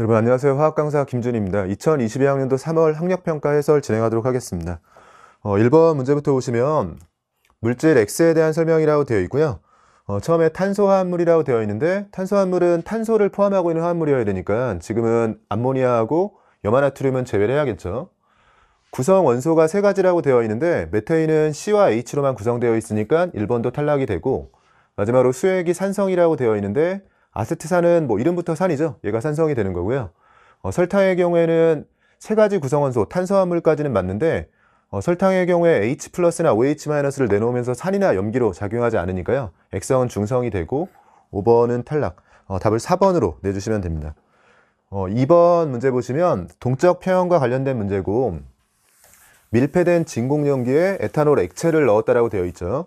여러분 안녕하세요. 화학 강사 김준입니다. 2022학년도 3월 학력 평가 해설 진행하도록 하겠습니다. 어, 1번 문제부터 보시면 물질 X에 대한 설명이라고 되어 있고요. 어, 처음에 탄소화합물이라고 되어 있는데 탄소화합물은 탄소를 포함하고 있는 화합물이어야 되니까 지금은 암모니아하고 염화나트륨은 제외를 해야겠죠. 구성 원소가 세 가지라고 되어 있는데 메테인은 C와 H로만 구성되어 있으니까 1번도 탈락이 되고 마지막으로 수액이 산성이라고 되어 있는데 아세트산은 뭐 이름부터 산이죠. 얘가 산성이 되는 거고요. 어, 설탕의 경우에는 세 가지 구성원소 탄수화물까지는 맞는데 어, 설탕의 경우에 H 플러스나 OH-를 마이너스 내놓으면서 산이나 염기로 작용하지 않으니까요. 액성은 중성이 되고 5번은 탈락. 어, 답을 4번으로 내주시면 됩니다. 어, 2번 문제 보시면 동적 표현과 관련된 문제고 밀폐된 진공연기에 에탄올 액체를 넣었다라고 되어 있죠.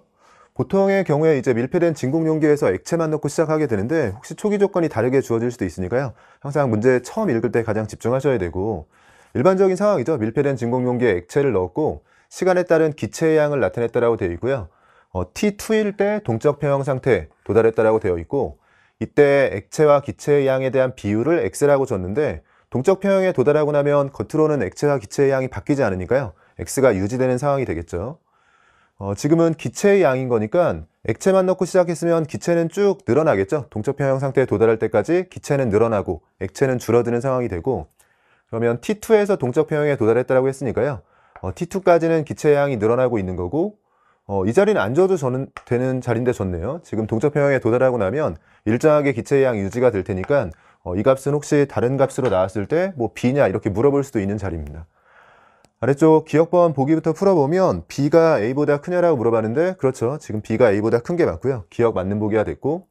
보통의 경우에 이제 밀폐된 진공 용기에서 액체만 넣고 시작하게 되는데 혹시 초기 조건이 다르게 주어질 수도 있으니까요 항상 문제 처음 읽을 때 가장 집중하셔야 되고 일반적인 상황이죠 밀폐된 진공 용기에 액체를 넣었고 시간에 따른 기체의 양을 나타냈다라고 되어 있고요 어, T2일 때 동적 평형 상태에 도달했다라고 되어 있고 이때 액체와 기체의 양에 대한 비율을 X라고 줬는데 동적 평형에 도달하고 나면 겉으로는 액체와 기체의 양이 바뀌지 않으니까요 X가 유지되는 상황이 되겠죠 어, 지금은 기체의 양인 거니까 액체만 넣고 시작했으면 기체는 쭉 늘어나겠죠 동적평형 상태에 도달할 때까지 기체는 늘어나고 액체는 줄어드는 상황이 되고 그러면 T2에서 동적평형에 도달했다고 했으니까요 어, T2까지는 기체의 양이 늘어나고 있는 거고 어, 이 자리는 안 줘도 저는 되는 자리인데 졌네요 지금 동적평형에 도달하고 나면 일정하게 기체의 양이 유지가 될 테니까 어, 이 값은 혹시 다른 값으로 나왔을 때 뭐 B냐 이렇게 물어볼 수도 있는 자리입니다 아래쪽 기억번 보기부터 풀어보면 B가 A보다 크냐라고 물어봤는데 그렇죠. 지금 B가 A보다 큰 게 맞고요. 기억 맞는 보기가 됐고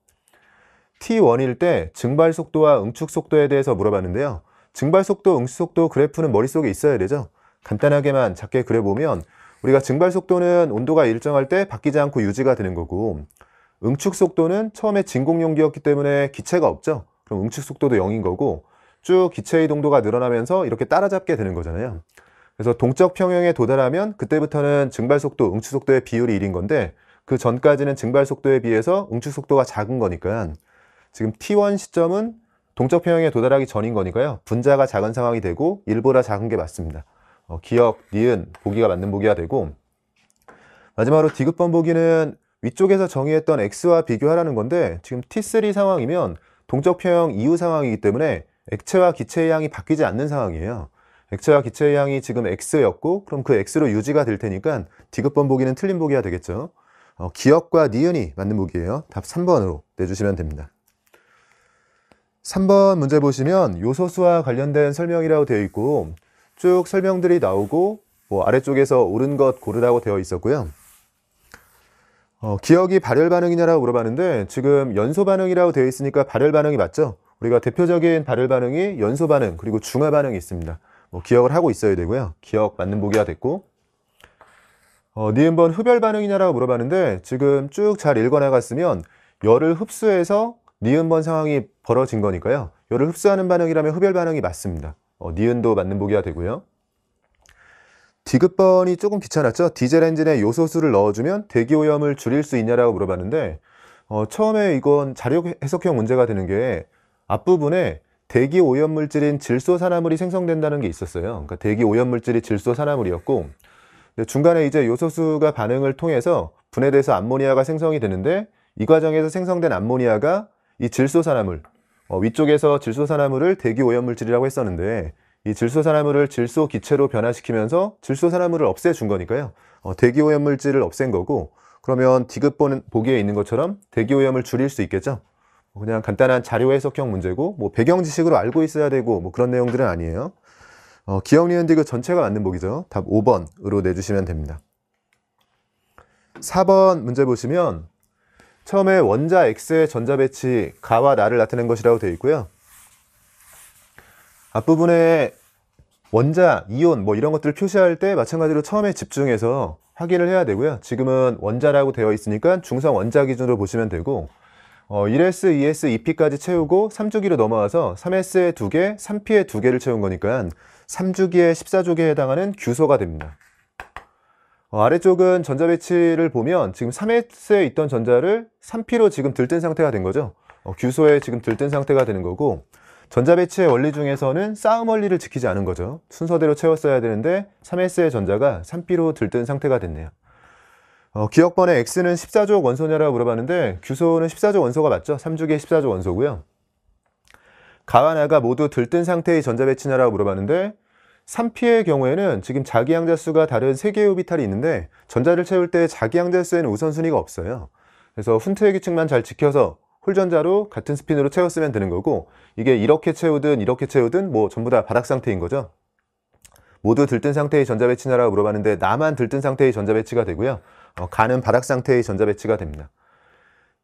T1일 때 증발 속도와 응축 속도에 대해서 물어봤는데요. 증발 속도, 응축 속도 그래프는 머릿속에 있어야 되죠. 간단하게만 작게 그려보면 우리가 증발 속도는 온도가 일정할 때 바뀌지 않고 유지가 되는 거고 응축 속도는 처음에 진공용기였기 때문에 기체가 없죠. 그럼 응축 속도도 0인 거고 쭉 기체 이동도가 늘어나면서 이렇게 따라잡게 되는 거잖아요. 그래서 동적 평형에 도달하면 그때부터는 증발속도, 응축속도의 비율이 1인 건데 그 전까지는 증발속도에 비해서 응축속도가 작은 거니까 지금 T1 시점은 동적 평형에 도달하기 전인 거니까요. 분자가 작은 상황이 되고 일보다 작은 게 맞습니다. 어, 기억, 니은, 보기가 맞는 보기가 되고 마지막으로 디귿 번보기는 위쪽에서 정의했던 X와 비교하라는 건데 지금 T3 상황이면 동적 평형 이후 상황이기 때문에 액체와 기체의 양이 바뀌지 않는 상황이에요. 액체와 기체의 양이 지금 X였고 그럼 그 X로 유지가 될 테니까 디귿번 보기는 틀린 보기가 되겠죠. 어, 기억과 니은이 맞는 보기예요. 답 3번으로 내주시면 됩니다. 3번 문제 보시면 요소수와 관련된 설명이라고 되어 있고 쭉 설명들이 나오고 뭐 아래쪽에서 옳은 것 고르라고 되어 있었고요. 어, 기억이 발열 반응이냐라고 물어봤는데 지금 연소 반응이라고 되어 있으니까 발열 반응이 맞죠? 우리가 대표적인 발열 반응이 연소 반응 그리고 중화 반응이 있습니다. 뭐 기억을 하고 있어야 되고요. 기억 맞는 보기가 됐고 어, 니은번 흡열 반응이냐라고 물어봤는데 지금 쭉 잘 읽어나갔으면 열을 흡수해서 니은번 상황이 벌어진 거니까요. 열을 흡수하는 반응이라면 흡열 반응이 맞습니다. 어, 니은도 맞는 보기가 되고요. 디귿번이 조금 귀찮았죠? 디젤 엔진에 요소수를 넣어주면 대기오염을 줄일 수 있냐라고 물어봤는데 어, 처음에 이건 자료 해석형 문제가 되는 게 앞부분에 대기 오염물질인 질소산화물이 생성된다는 게 있었어요. 그러니까 대기 오염물질이 질소산화물이었고 중간에 이제 요소수가 반응을 통해서 분해돼서 암모니아가 생성이 되는데 이 과정에서 생성된 암모니아가 이 질소산화물 어, 위쪽에서 질소산화물을 대기 오염물질이라고 했었는데 이 질소산화물을 질소 기체로 변화시키면서 질소산화물을 없애준 거니까요. 어, 대기 오염물질을 없앤 거고 그러면 디귿 보기에 있는 것처럼 대기 오염을 줄일 수 있겠죠. 그냥 간단한 자료 해석형 문제고 뭐 배경 지식으로 알고 있어야 되고 뭐 그런 내용들은 아니에요. 어, 기억 리은 디그 전체가 맞는 보기죠. 답 5번으로 내주시면 됩니다. 4번 문제 보시면 처음에 원자 X의 전자 배치 가와 나를 나타낸 것이라고 되어 있고요. 앞부분에 원자, 이온 뭐 이런 것들을 표시할 때 마찬가지로 처음에 집중해서 확인을 해야 되고요. 지금은 원자라고 되어 있으니까 중성 원자 기준으로 보시면 되고 어, 1S, 2S, 2P까지 채우고 3주기로 넘어와서 3S에 2개, 3P에 2개를 채운 거니까 3주기에 14조기에 해당하는 규소가 됩니다. 어, 아래쪽은 전자 배치를 보면 지금 3S에 있던 전자를 3P로 지금 들뜬 상태가 된 거죠. 어, 규소에 지금 들뜬 상태가 되는 거고 전자 배치의 원리 중에서는 싸움 원리를 지키지 않은 거죠. 순서대로 채웠어야 되는데 3S의 전자가 3P로 들뜬 상태가 됐네요. 어, 기억번에 X는 14조 원소냐라고 물어봤는데 규소는 14조 원소가 맞죠? 3주기에 14조 원소고요. 가와 나가 모두 들뜬 상태의 전자배치냐라고 물어봤는데 3P의 경우에는 지금 자기양자 수가 다른 3개의 오비탈이 있는데 전자를 채울 때 자기양자 수에는 우선순위가 없어요. 그래서 훈트의 규칙만 잘 지켜서 홀전자로 같은 스핀으로 채웠으면 되는 거고 이게 이렇게 채우든 이렇게 채우든 뭐 전부 다 바닥 상태인 거죠. 모두 들뜬 상태의 전자배치냐라고 물어봤는데 나만 들뜬 상태의 전자배치가 되고요. 어, 가는 바닥 상태의 전자 배치가 됩니다.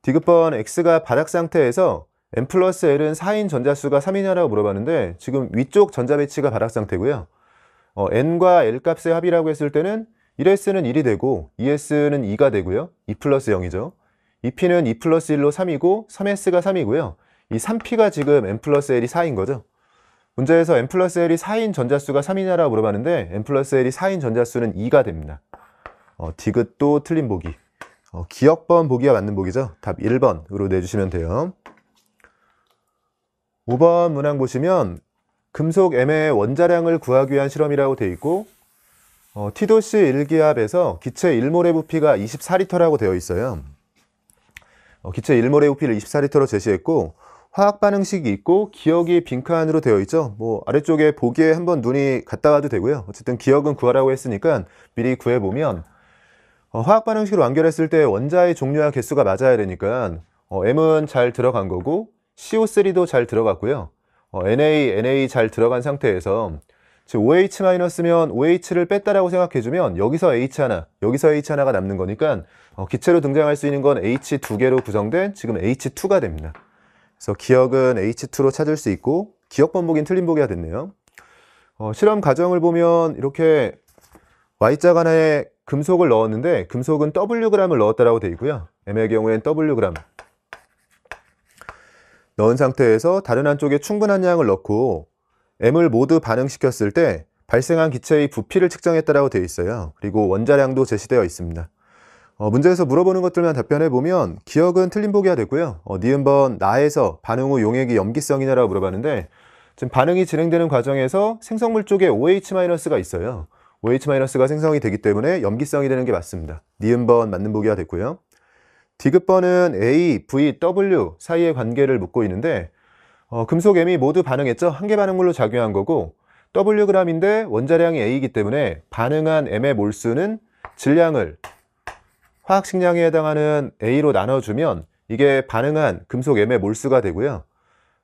디귿번 X가 바닥 상태에서 N 플러스 L은 4인 전자수가 3이냐라고 물어봤는데 지금 위쪽 전자 배치가 바닥 상태고요. 어, N과 L 값의 합이라고 했을 때는 1S는 1이 되고 2S는 2가 되고요. 2 플러스 0이죠. 2P는 2 플러스 1로 3이고 3S가 3이고요. 이 3P가 지금 N 플러스 L이 4인 거죠. 문제에서 N 플러스 L이 4인 전자수가 3이냐라고 물어봤는데 N 플러스 L이 4인 전자수는 2가 됩니다. 어, 디귿도 틀린 보기 어, 기억번 보기가 맞는 보기죠 답 1번으로 내주시면 돼요 5번 문항 보시면 금속 M의 원자량을 구하기 위한 실험이라고 되어 있고 어, T도시 1기압에서 기체 1몰의 부피가 24리터라고 되어 있어요 어, 기체 1몰의 부피를 24리터로 제시했고 화학 반응식이 있고 기억이 빈칸으로 되어 있죠 뭐 아래쪽에 보기에 한번 눈이 갔다 와도 되고요 어쨌든 기억은 구하라고 했으니까 미리 구해보면 어, 화학 반응식으로 완결했을 때 원자의 종류와 개수가 맞아야 되니까 어, M은 잘 들어간 거고 CO3도 잘 들어갔고요. 어, NA, NA 잘 들어간 상태에서 즉 OH-면 OH를 뺐다라고 생각해주면 여기서 H 하나, 여기서 H 하나가 남는 거니까 어, 기체로 등장할 수 있는 건 H 2 개로 구성된 지금 H2가 됩니다. 그래서 기억은 H2로 찾을 수 있고 기억 번복인 틀린 보기가 됐네요. 어, 실험 과정을 보면 이렇게 Y자 간의 금속을 넣었는데 금속은 Wg을 넣었다라고 되어 있고요. M의 경우엔 Wg. 넣은 상태에서 다른 한쪽에 충분한 양을 넣고 M을 모두 반응시켰을 때 발생한 기체의 부피를 측정했다라고 되어 있어요. 그리고 원자량도 제시되어 있습니다. 어, 문제에서 물어보는 것들만 답변해 보면 기억은 틀린 보기가 됐고요. 어, 니은번 나에서 반응 후 용액이 염기성이냐라고 물어봤는데 지금 반응이 진행되는 과정에서 생성물 쪽에 OH-가 있어요. OH-가 생성이 되기 때문에 염기성이 되는 게 맞습니다. 니은번 맞는 보기가 됐고요. 디귿번은 A, V, W 사이의 관계를 묻고 있는데 어, 금속 M이 모두 반응했죠? 한계 반응물로 작용한 거고 Wg인데 원자량이 A이기 때문에 반응한 M의 몰수는 질량을 화학식량에 해당하는 A로 나눠주면 이게 반응한 금속 M의 몰수가 되고요.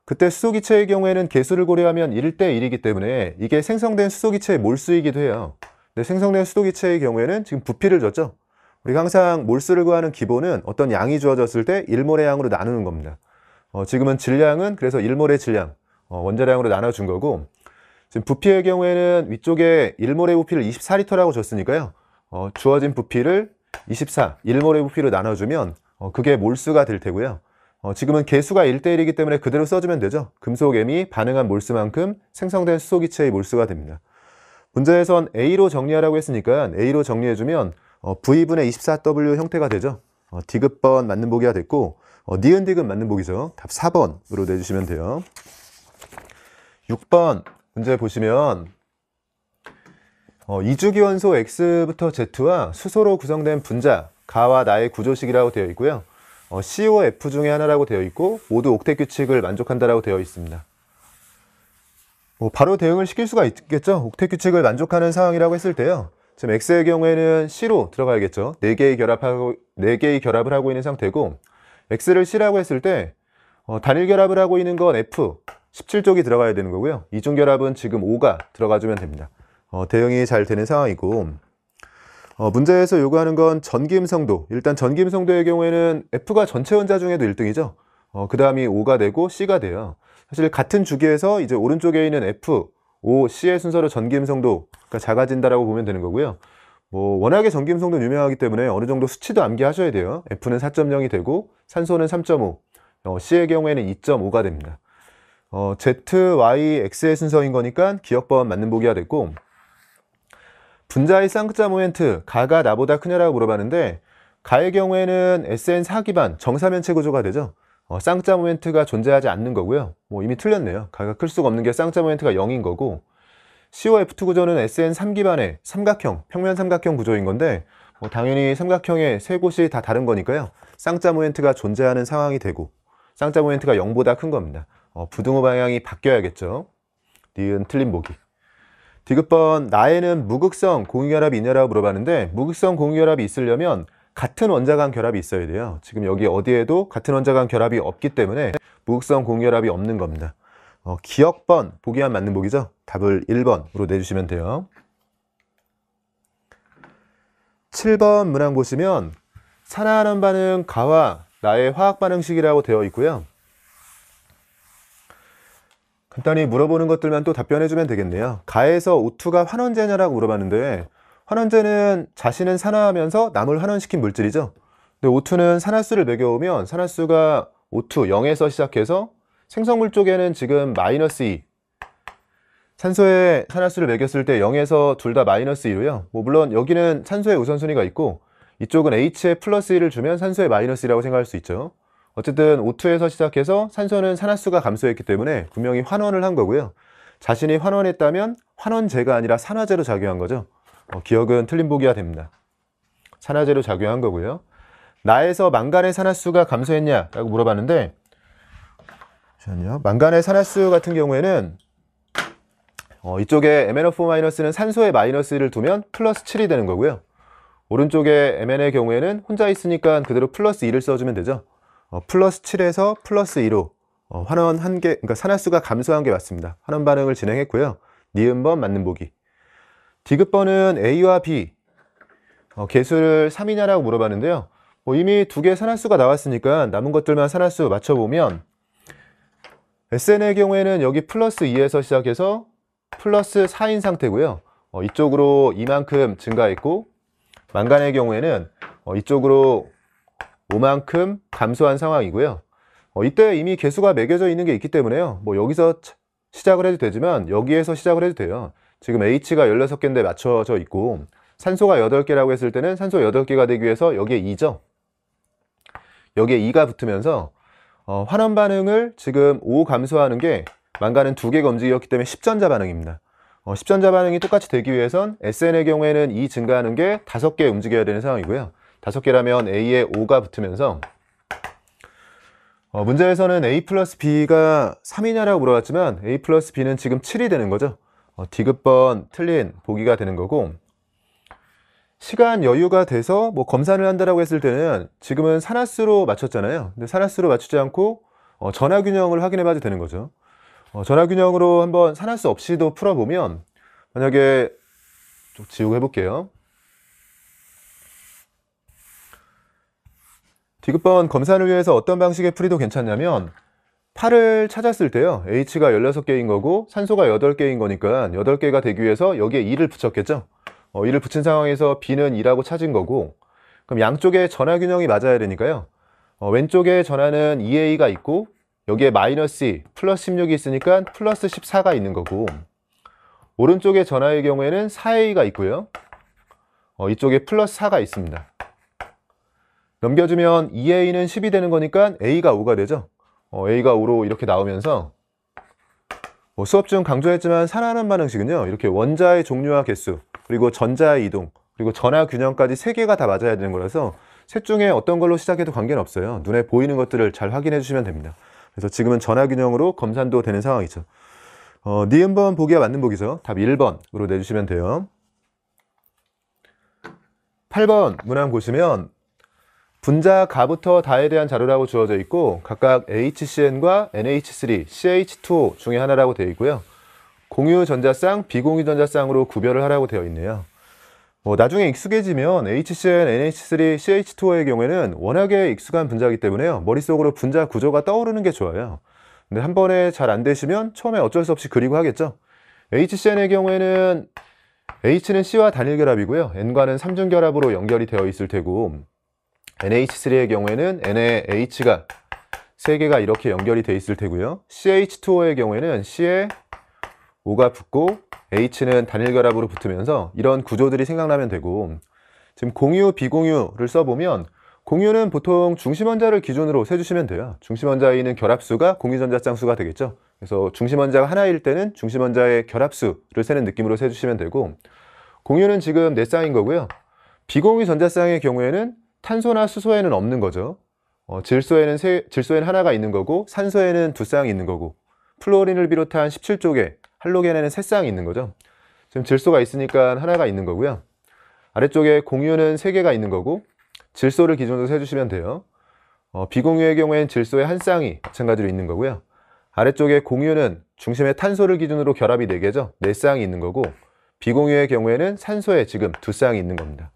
그때 수소기체의 경우에는 개수를 고려하면 1대1이기 때문에 이게 생성된 수소기체의 몰수이기도 해요. 근데 네, 생성된 수도기체의 경우에는 지금 부피를 줬죠. 우리가 항상 몰수를 구하는 기본은 어떤 양이 주어졌을 때 1몰의 양으로 나누는 겁니다. 어, 지금은 질량은 그래서 1몰의 질량, 어, 원자량으로 나눠준 거고 지금 부피의 경우에는 위쪽에 1몰의 부피를 24리터라고 줬으니까요. 어, 주어진 부피를 24, 1몰의 부피로 나눠주면 어, 그게 몰수가 될 테고요. 어, 지금은 개수가 1대1이기 때문에 그대로 써주면 되죠. 금속엠이 반응한 몰수만큼 생성된 수소기체의 몰수가 됩니다. 문제에선 A로 정리하라고 했으니까 A로 정리해주면 어, V분의 24W 형태가 되죠. 디귿번 어, 맞는 보기가 됐고 니은 어, 디귿 맞는 보기죠. 답 4번으로 내주시면 돼요. 6번 문제 보시면 이주기 원소 X부터 Z와 수소로 구성된 분자 가와 나의 구조식이라고 되어 있고요. 어, COF 중에 하나라고 되어 있고 모두 옥텟 규칙을 만족한다라고 되어 있습니다. 뭐 바로 대응을 시킬 수가 있겠죠 옥텟 규칙을 만족하는 상황이라고 했을 때요 지금 X의 경우에는 C로 들어가야겠죠 4개의, 결합하고, 4개의 결합을 하고 있는 상태고 X를 C라고 했을 때 어, 단일 결합을 하고 있는 건 F 17쪽이 들어가야 되는 거고요 이중 결합은 지금 5가 들어가주면 됩니다 어, 대응이 잘 되는 상황이고 어, 문제에서 요구하는 건 전기음성도 일단 전기음성도의 경우에는 F가 전체 원자 중에도 1등이죠 어, 그 다음이 5가 되고 C가 돼요 사실 같은 주기에서 이제 오른쪽에 있는 F, O, C의 순서로 전기음성도 그러니까 작아진다라고 보면 되는 거고요. 뭐 워낙에 전기음성도 유명하기 때문에 어느 정도 수치도 암기하셔야 돼요. F는 4.0이 되고 산소는 3.5, 어, C의 경우에는 2.5가 됩니다. 어, Z, Y, X의 순서인 거니까 기억법 맞는 보기가 되고 분자의 쌍자 모멘트, 가가 나보다 크냐라고 물어봤는데 가의 경우에는 SN4 기반 정사면체 구조가 되죠. 어, 쌍자 모멘트가 존재하지 않는 거고요 뭐 이미 틀렸네요 가가 클 수가 없는 게 쌍자 모멘트가 0인 거고 COF2 구조는 SN 3기반의 삼각형, 평면 삼각형 구조인 건데 뭐 당연히 삼각형의 세 곳이 다 다른 거니까요 쌍자 모멘트가 존재하는 상황이 되고 쌍자 모멘트가 0보다 큰 겁니다 어, 부등호 방향이 바뀌어야겠죠 니은 틀린 보기 디귿번 나에는 무극성 공유결합이 있냐라고 물어봤는데 무극성 공유결합이 있으려면 같은 원자 간 결합이 있어야 돼요 지금 여기 어디에도 같은 원자 간 결합이 없기 때문에 무극성 공결합이 없는 겁니다 어, 기억번 보기만 맞는 보기죠 답을 1번으로 내주시면 돼요 7번 문항 보시면 산화하는 반응 가와 나의 화학 반응식이라고 되어 있고요 간단히 물어보는 것들만 또 답변해주면 되겠네요 가에서 O2가 환원제냐라고 물어봤는데 환원제는 자신은 산화하면서 남을 환원시킨 물질이죠. 근데 O2는 산화수를 매겨오면 산화수가 O2 0에서 시작해서 생성물 쪽에는 지금 마이너스 2 산소에 산화수를 매겼을 때 0에서 둘 다 마이너스 2로요 뭐 물론 여기는 산소의 우선순위가 있고 이쪽은 H에 플러스 1을 주면 산소의 마이너스 2라고 생각할 수 있죠 어쨌든 O2에서 시작해서 산소는 산화수가 감소했기 때문에 분명히 환원을 한 거고요 자신이 환원했다면 환원제가 아니라 산화제로 작용한 거죠 어, 기억은 틀린 보기가 됩니다. 산화제로 작용한 거고요. 나에서 망간의 산화수가 감소했냐? 라고 물어봤는데 잠시만요. 망간의 산화수 같은 경우에는 어, 이쪽에 MnO4 마이너스는 산소의 마이너스를 두면 플러스 7이 되는 거고요. 오른쪽에 MN의 경우에는 혼자 있으니까 그대로 플러스 2를 써주면 되죠. 어, 플러스 7에서 플러스 2로 어, 환원 한 개, 그러니까 산화수가 감소한 게 맞습니다. 환원 반응을 진행했고요. 니은번 맞는 보기. 디귿번은 A와 B 어, 개수를 3이냐라고 물어봤는데요 뭐 이미 두개의 산화수가 나왔으니까 남은 것들만 산화수 맞춰보면 SN의 경우에는 여기 플러스 2에서 시작해서 플러스 4인 상태고요 어, 이쪽으로 이만큼 증가했고 망간의 경우에는 어, 이쪽으로 5만큼 감소한 상황이고요 어, 이때 이미 개수가 매겨져 있는 게 있기 때문에요 뭐 여기서 시작을 해도 되지만 여기에서 시작을 해도 돼요 지금 H가 16개인데 맞춰져 있고 산소가 8개라고 했을 때는 산소 8개가 되기 위해서 여기에 2죠. 여기에 2가 붙으면서 어, 환원 반응을 지금 5 감소하는 게망가는2개검지었기 때문에 10전자 반응입니다. 어, 10전자 반응이 똑같이 되기 위해선 SN의 경우에는 2 e 증가하는 게 5개 움직여야 되는 상황이고요. 5개라면 A에 5가 붙으면서 어, 문제에서는 A 플러스 B가 3이냐라고 물어봤지만 A 플러스 B는 지금 7이 되는 거죠. 어, 디귿번 틀린 보기가 되는 거고 시간 여유가 돼서 뭐 검산을 한다고 했을 때는 지금은 산화수로 맞췄잖아요. 근데 산화수로 맞추지 않고 어, 전화균형을 확인해 봐도 되는 거죠. 어, 전화균형으로 한번 산화수 없이도 풀어보면 만약에 좀 지우고 해볼게요. 디귿번 검산을 위해서 어떤 방식의 풀이도 괜찮냐면 8을 찾았을 때요 H가 16개인 거고 산소가 8개인 거니까 8개가 되기 위해서 여기에 2를 붙였겠죠 어, 2를 붙인 상황에서 B는 2라고 찾은 거고 그럼 양쪽에 전화 균형이 맞아야 되니까요 어, 왼쪽에 전화는 2A가 e 있고 여기에 마이너스 2, e 플러스 16이 있으니까 플러스 14가 있는 거고 오른쪽에 전화의 경우에는 4A가 있고요 어, 이쪽에 플러스 4가 있습니다 넘겨주면 2A는 e 10이 되는 거니까 A가 5가 되죠 어, A가 오로 이렇게 나오면서 뭐 수업 중 강조했지만 살아나는 반응식은요 이렇게 원자의 종류와 개수 그리고 전자의 이동 그리고 전화 균형까지 세 개가 다 맞아야 되는 거라서 셋 중에 어떤 걸로 시작해도 관계는 없어요 눈에 보이는 것들을 잘 확인해 주시면 됩니다 그래서 지금은 전화 균형으로 검산도 되는 상황이죠 어, 니은번 보기와 맞는 보기서 답 1번으로 내주시면 돼요 8번 문항 보시면 분자 가부터 다에 대한 자료라고 주어져 있고 각각 HCN과 NH3, CH2 중에 하나라고 되어 있고요. 공유 전자쌍, 비공유 전자쌍으로 구별을 하라고 되어 있네요. 뭐 나중에 익숙해지면 HCN, NH3, CH2의 경우에는 워낙에 익숙한 분자이기 때문에요. 머릿속으로 분자 구조가 떠오르는 게 좋아요. 근데 한 번에 잘 안 되시면 처음에 어쩔 수 없이 그리고 하겠죠. HCN의 경우에는 H는 C와 단일 결합이고요. N과는 삼중 결합으로 연결이 되어 있을 테고 NH3의 경우에는 NaH가 3개가 이렇게 연결이 돼 있을 테고요. CH2O의 경우에는 C에 5가 붙고 H는 단일 결합으로 붙으면서 이런 구조들이 생각나면 되고 지금 공유, 비공유를 써보면 공유는 보통 중심원자를 기준으로 세주시면 돼요. 중심원자에 있는 결합수가 공유전자쌍수가 되겠죠. 그래서 중심원자가 하나일 때는 중심원자의 결합수를 세는 느낌으로 세주시면 되고 공유는 지금 네 쌍인 거고요. 비공유 전자쌍의 경우에는 탄소나 수소에는 없는 거죠. 어, 질소에는, 세, 질소에는 하나가 있는 거고 산소에는 두 쌍이 있는 거고 플로린을 비롯한 17쪽에 할로겐에는 세 쌍이 있는 거죠. 지금 질소가 있으니까 하나가 있는 거고요. 아래쪽에 공유는 세 개가 있는 거고 질소를 기준으로 세주시면 돼요. 어, 비공유의 경우에는 질소에한 쌍이 마찬가지로 있는 거고요. 아래쪽에 공유는 중심에 탄소를 기준으로 결합이 네개죠네쌍이 있는 거고 비공유의 경우에는 산소에 지금 두쌍이 있는 겁니다.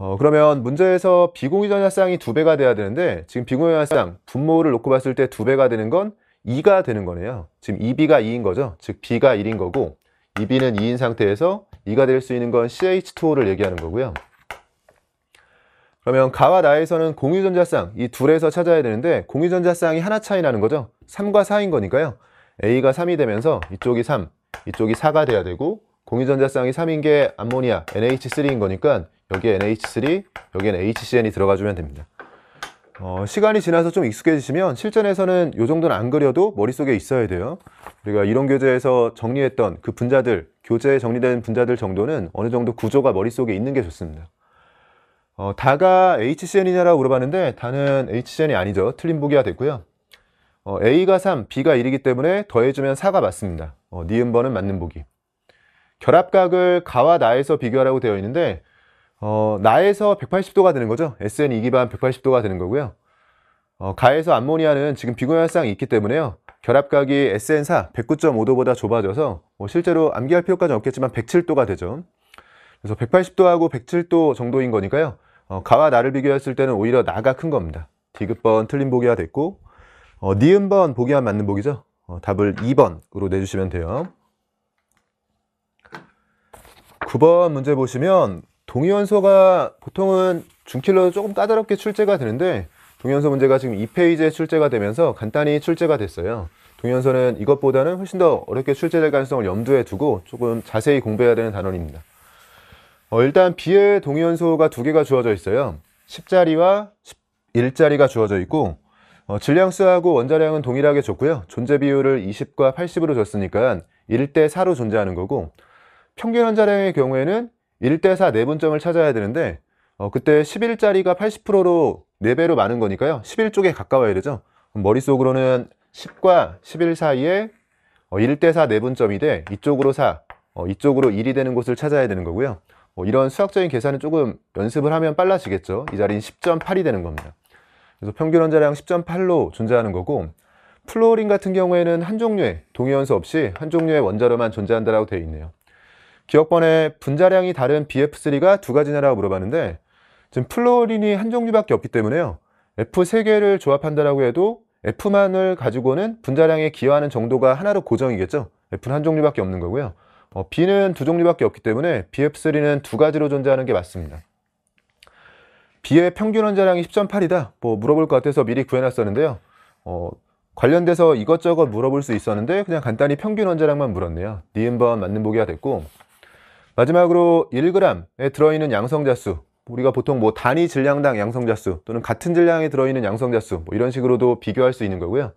어, 그러면 문제에서 비공유전 자쌍이2배가 돼야 되는데 지금 비공유전 자쌍 분모를 놓고 봤을 때2배가 되는 건 2가 되는 거네요 지금 2B가 2인 거죠 즉 B가 1인 거고 2B는 2인 상태에서 2가 될 수 있는 건 CH2O를 얘기하는 거고요 그러면 가와 나에서는 공유전자쌍 이 둘에서 찾아야 되는데 공유전자쌍이 하나 차이 나는 거죠 3과 4인 거니까요 A가 3이 되면서 이쪽이 3 이쪽이 4가 돼야 되고 공유전자쌍이 3인 게 암모니아 NH3인 거니까 여기에 NH3, 여기엔 HCN이 들어가주면 됩니다. 어, 시간이 지나서 좀 익숙해지시면 실전에서는 이 정도는 안 그려도 머릿속에 있어야 돼요. 우리가 이론 교재에서 정리했던 그 분자들, 교재에 정리된 분자들 정도는 어느 정도 구조가 머릿속에 있는 게 좋습니다. 어, 다가 HCN이냐라고 물어봤는데 다는 HCN이 아니죠. 틀린 보기가 됐고요. 어, A가 3, B가 1이기 때문에 더해주면 4가 맞습니다. 어, 니은번은 맞는 보기. 결합각을 가와 나에서 비교하라고 되어 있는데 어, 나에서 180도가 되는 거죠 SN2 기반 180도가 되는 거고요 어, 가에서 암모니아는 지금 비구 현상이 있기 때문에요 결합각이 SN4 109.5도보다 좁아져서 뭐 실제로 암기할 필요까지는 없겠지만 107도가 되죠 그래서 180도하고 107도 정도인 거니까요 어, 가와 나를 비교했을 때는 오히려 나가 큰 겁니다 디귿번 틀린 보기가 됐고 어, 니은번 보기와 맞는 보기죠 어, 답을 2번으로 내주시면 돼요 9번 문제 보시면 동위원소가 보통은 중킬러도 조금 까다롭게 출제가 되는데 동위원소 문제가 지금 2페이지에 출제가 되면서 간단히 출제가 됐어요. 동위원소는 이것보다는 훨씬 더 어렵게 출제될 가능성을 염두에 두고 조금 자세히 공부해야 되는 단원입니다. 어, 일단 B의 동위원소가두 개가 주어져 있어요. 10자리와 11자리가 주어져 있고 어, 질량수하고 원자량은 동일하게 줬고요. 존재 비율을 20과 80으로 줬으니까 1대 4로 존재하는 거고 평균 원자량의 경우에는 1대4 내분점을 찾아야 되는데 어, 그때 11짜리가 80%로 4배로 많은 거니까요 11쪽에 가까워야 되죠 머릿속으로는 10과 11 사이에 어, 1대4 내분점이 돼 이쪽으로 4 어, 이쪽으로 1이 되는 곳을 찾아야 되는 거고요 어, 이런 수학적인 계산은 조금 연습을 하면 빨라지겠죠 이 자리는 10.8이 되는 겁니다 그래서 평균 원자량 10.8로 존재하는 거고 플로어링 같은 경우에는 한 종류의 동위원소 없이 한 종류의 원자로만 존재한다고 되어 있네요 기억번에 분자량이 다른 BF3가 두 가지냐라고 물어봤는데 지금 플로린이 한 종류밖에 없기 때문에요. F3개를 조합한다라고 해도 F만을 가지고는 분자량에 기여하는 정도가 하나로 고정이겠죠. F는 한 종류밖에 없는 거고요. 어, B는 두 종류밖에 없기 때문에 BF3는 두 가지로 존재하는 게 맞습니다. B의 평균 원자량이 10.8이다. 뭐 물어볼 것 같아서 미리 구해놨었는데요. 어, 관련돼서 이것저것 물어볼 수 있었는데 그냥 간단히 평균 원자량만 물었네요. 니은번 맞는 보기가 됐고 마지막으로 1g에 들어있는 양성자수 우리가 보통 뭐 단위 질량당 양성자수 또는 같은 질량에 들어있는 양성자수 뭐 이런 식으로도 비교할 수 있는 거고요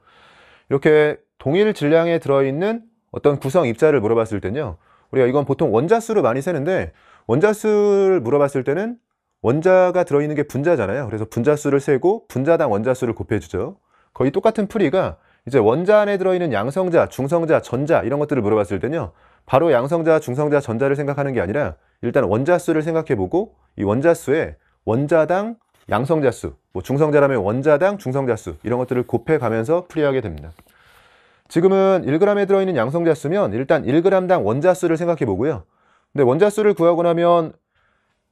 이렇게 동일 질량에 들어있는 어떤 구성 입자를 물어봤을 때는요 우리가 이건 보통 원자수를 많이 세는데 원자수를 물어봤을 때는 원자가 들어있는 게 분자잖아요 그래서 분자수를 세고 분자당 원자수를 곱해주죠 거의 똑같은 풀이가 이제 원자 안에 들어있는 양성자, 중성자, 전자 이런 것들을 물어봤을 때는요 바로 양성자, 중성자, 전자를 생각하는 게 아니라 일단 원자수를 생각해보고 이 원자수에 원자당 양성자수, 뭐 중성자라면 원자당 중성자수 이런 것들을 곱해가면서 풀이하게 됩니다. 지금은 1g에 들어있는 양성자수면 일단 1g당 원자수를 생각해보고요. 근데 원자수를 구하고 나면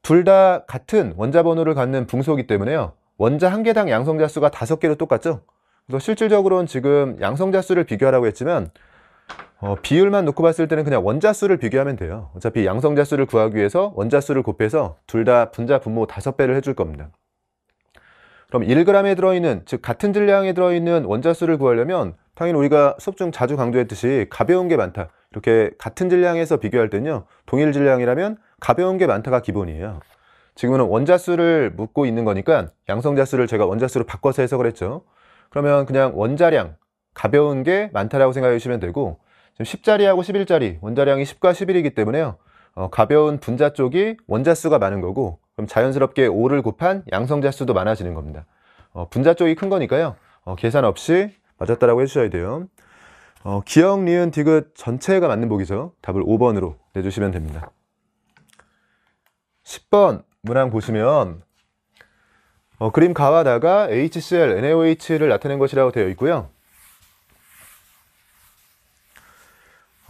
둘 다 같은 원자번호를 갖는 붕소기 때문에요. 원자 한 개당 양성자수가 다섯 개로 똑같죠? 그래서 실질적으로는 지금 양성자수를 비교하라고 했지만 어, 비율만 놓고 봤을 때는 그냥 원자수를 비교하면 돼요 어차피 양성자수를 구하기 위해서 원자수를 곱해서 둘 다 분자 분모 5배를 해줄 겁니다 그럼 1g에 들어있는 즉 같은 질량에 들어있는 원자수를 구하려면 당연히 우리가 수업 중 자주 강조했듯이 가벼운 게 많다 이렇게 같은 질량에서 비교할 때는요 동일 질량이라면 가벼운 게 많다가 기본이에요 지금은 원자수를 묻고 있는 거니까 양성자수를 제가 원자수로 바꿔서 해석을 했죠 그러면 그냥 원자량 가벼운 게 많다라고 생각해 주시면 되고 지금 10자리하고 11자리 원자량이 10과 11이기 때문에요 어, 가벼운 분자 쪽이 원자수가 많은 거고 그럼 자연스럽게 5를 곱한 양성자수도 많아지는 겁니다 어, 분자 쪽이 큰 거니까요 어, 계산 없이 맞았다라고 해주셔야 돼요 어, 기역 니은, 디귿 전체가 맞는 보기죠 답을 5번으로 내주시면 됩니다 10번 문항 보시면 어, 그림 가와다가 HCl, NaOH를 나타낸 것이라고 되어 있고요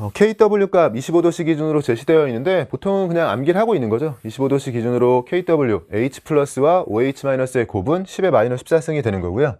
어, KW값 25도씨 기준으로 제시되어 있는데 보통은 그냥 암기를 하고 있는 거죠 25도씨 기준으로 KW H 플러스와 OH-의 마이너스 곱은 10의 마이너스 14승이 되는 거고요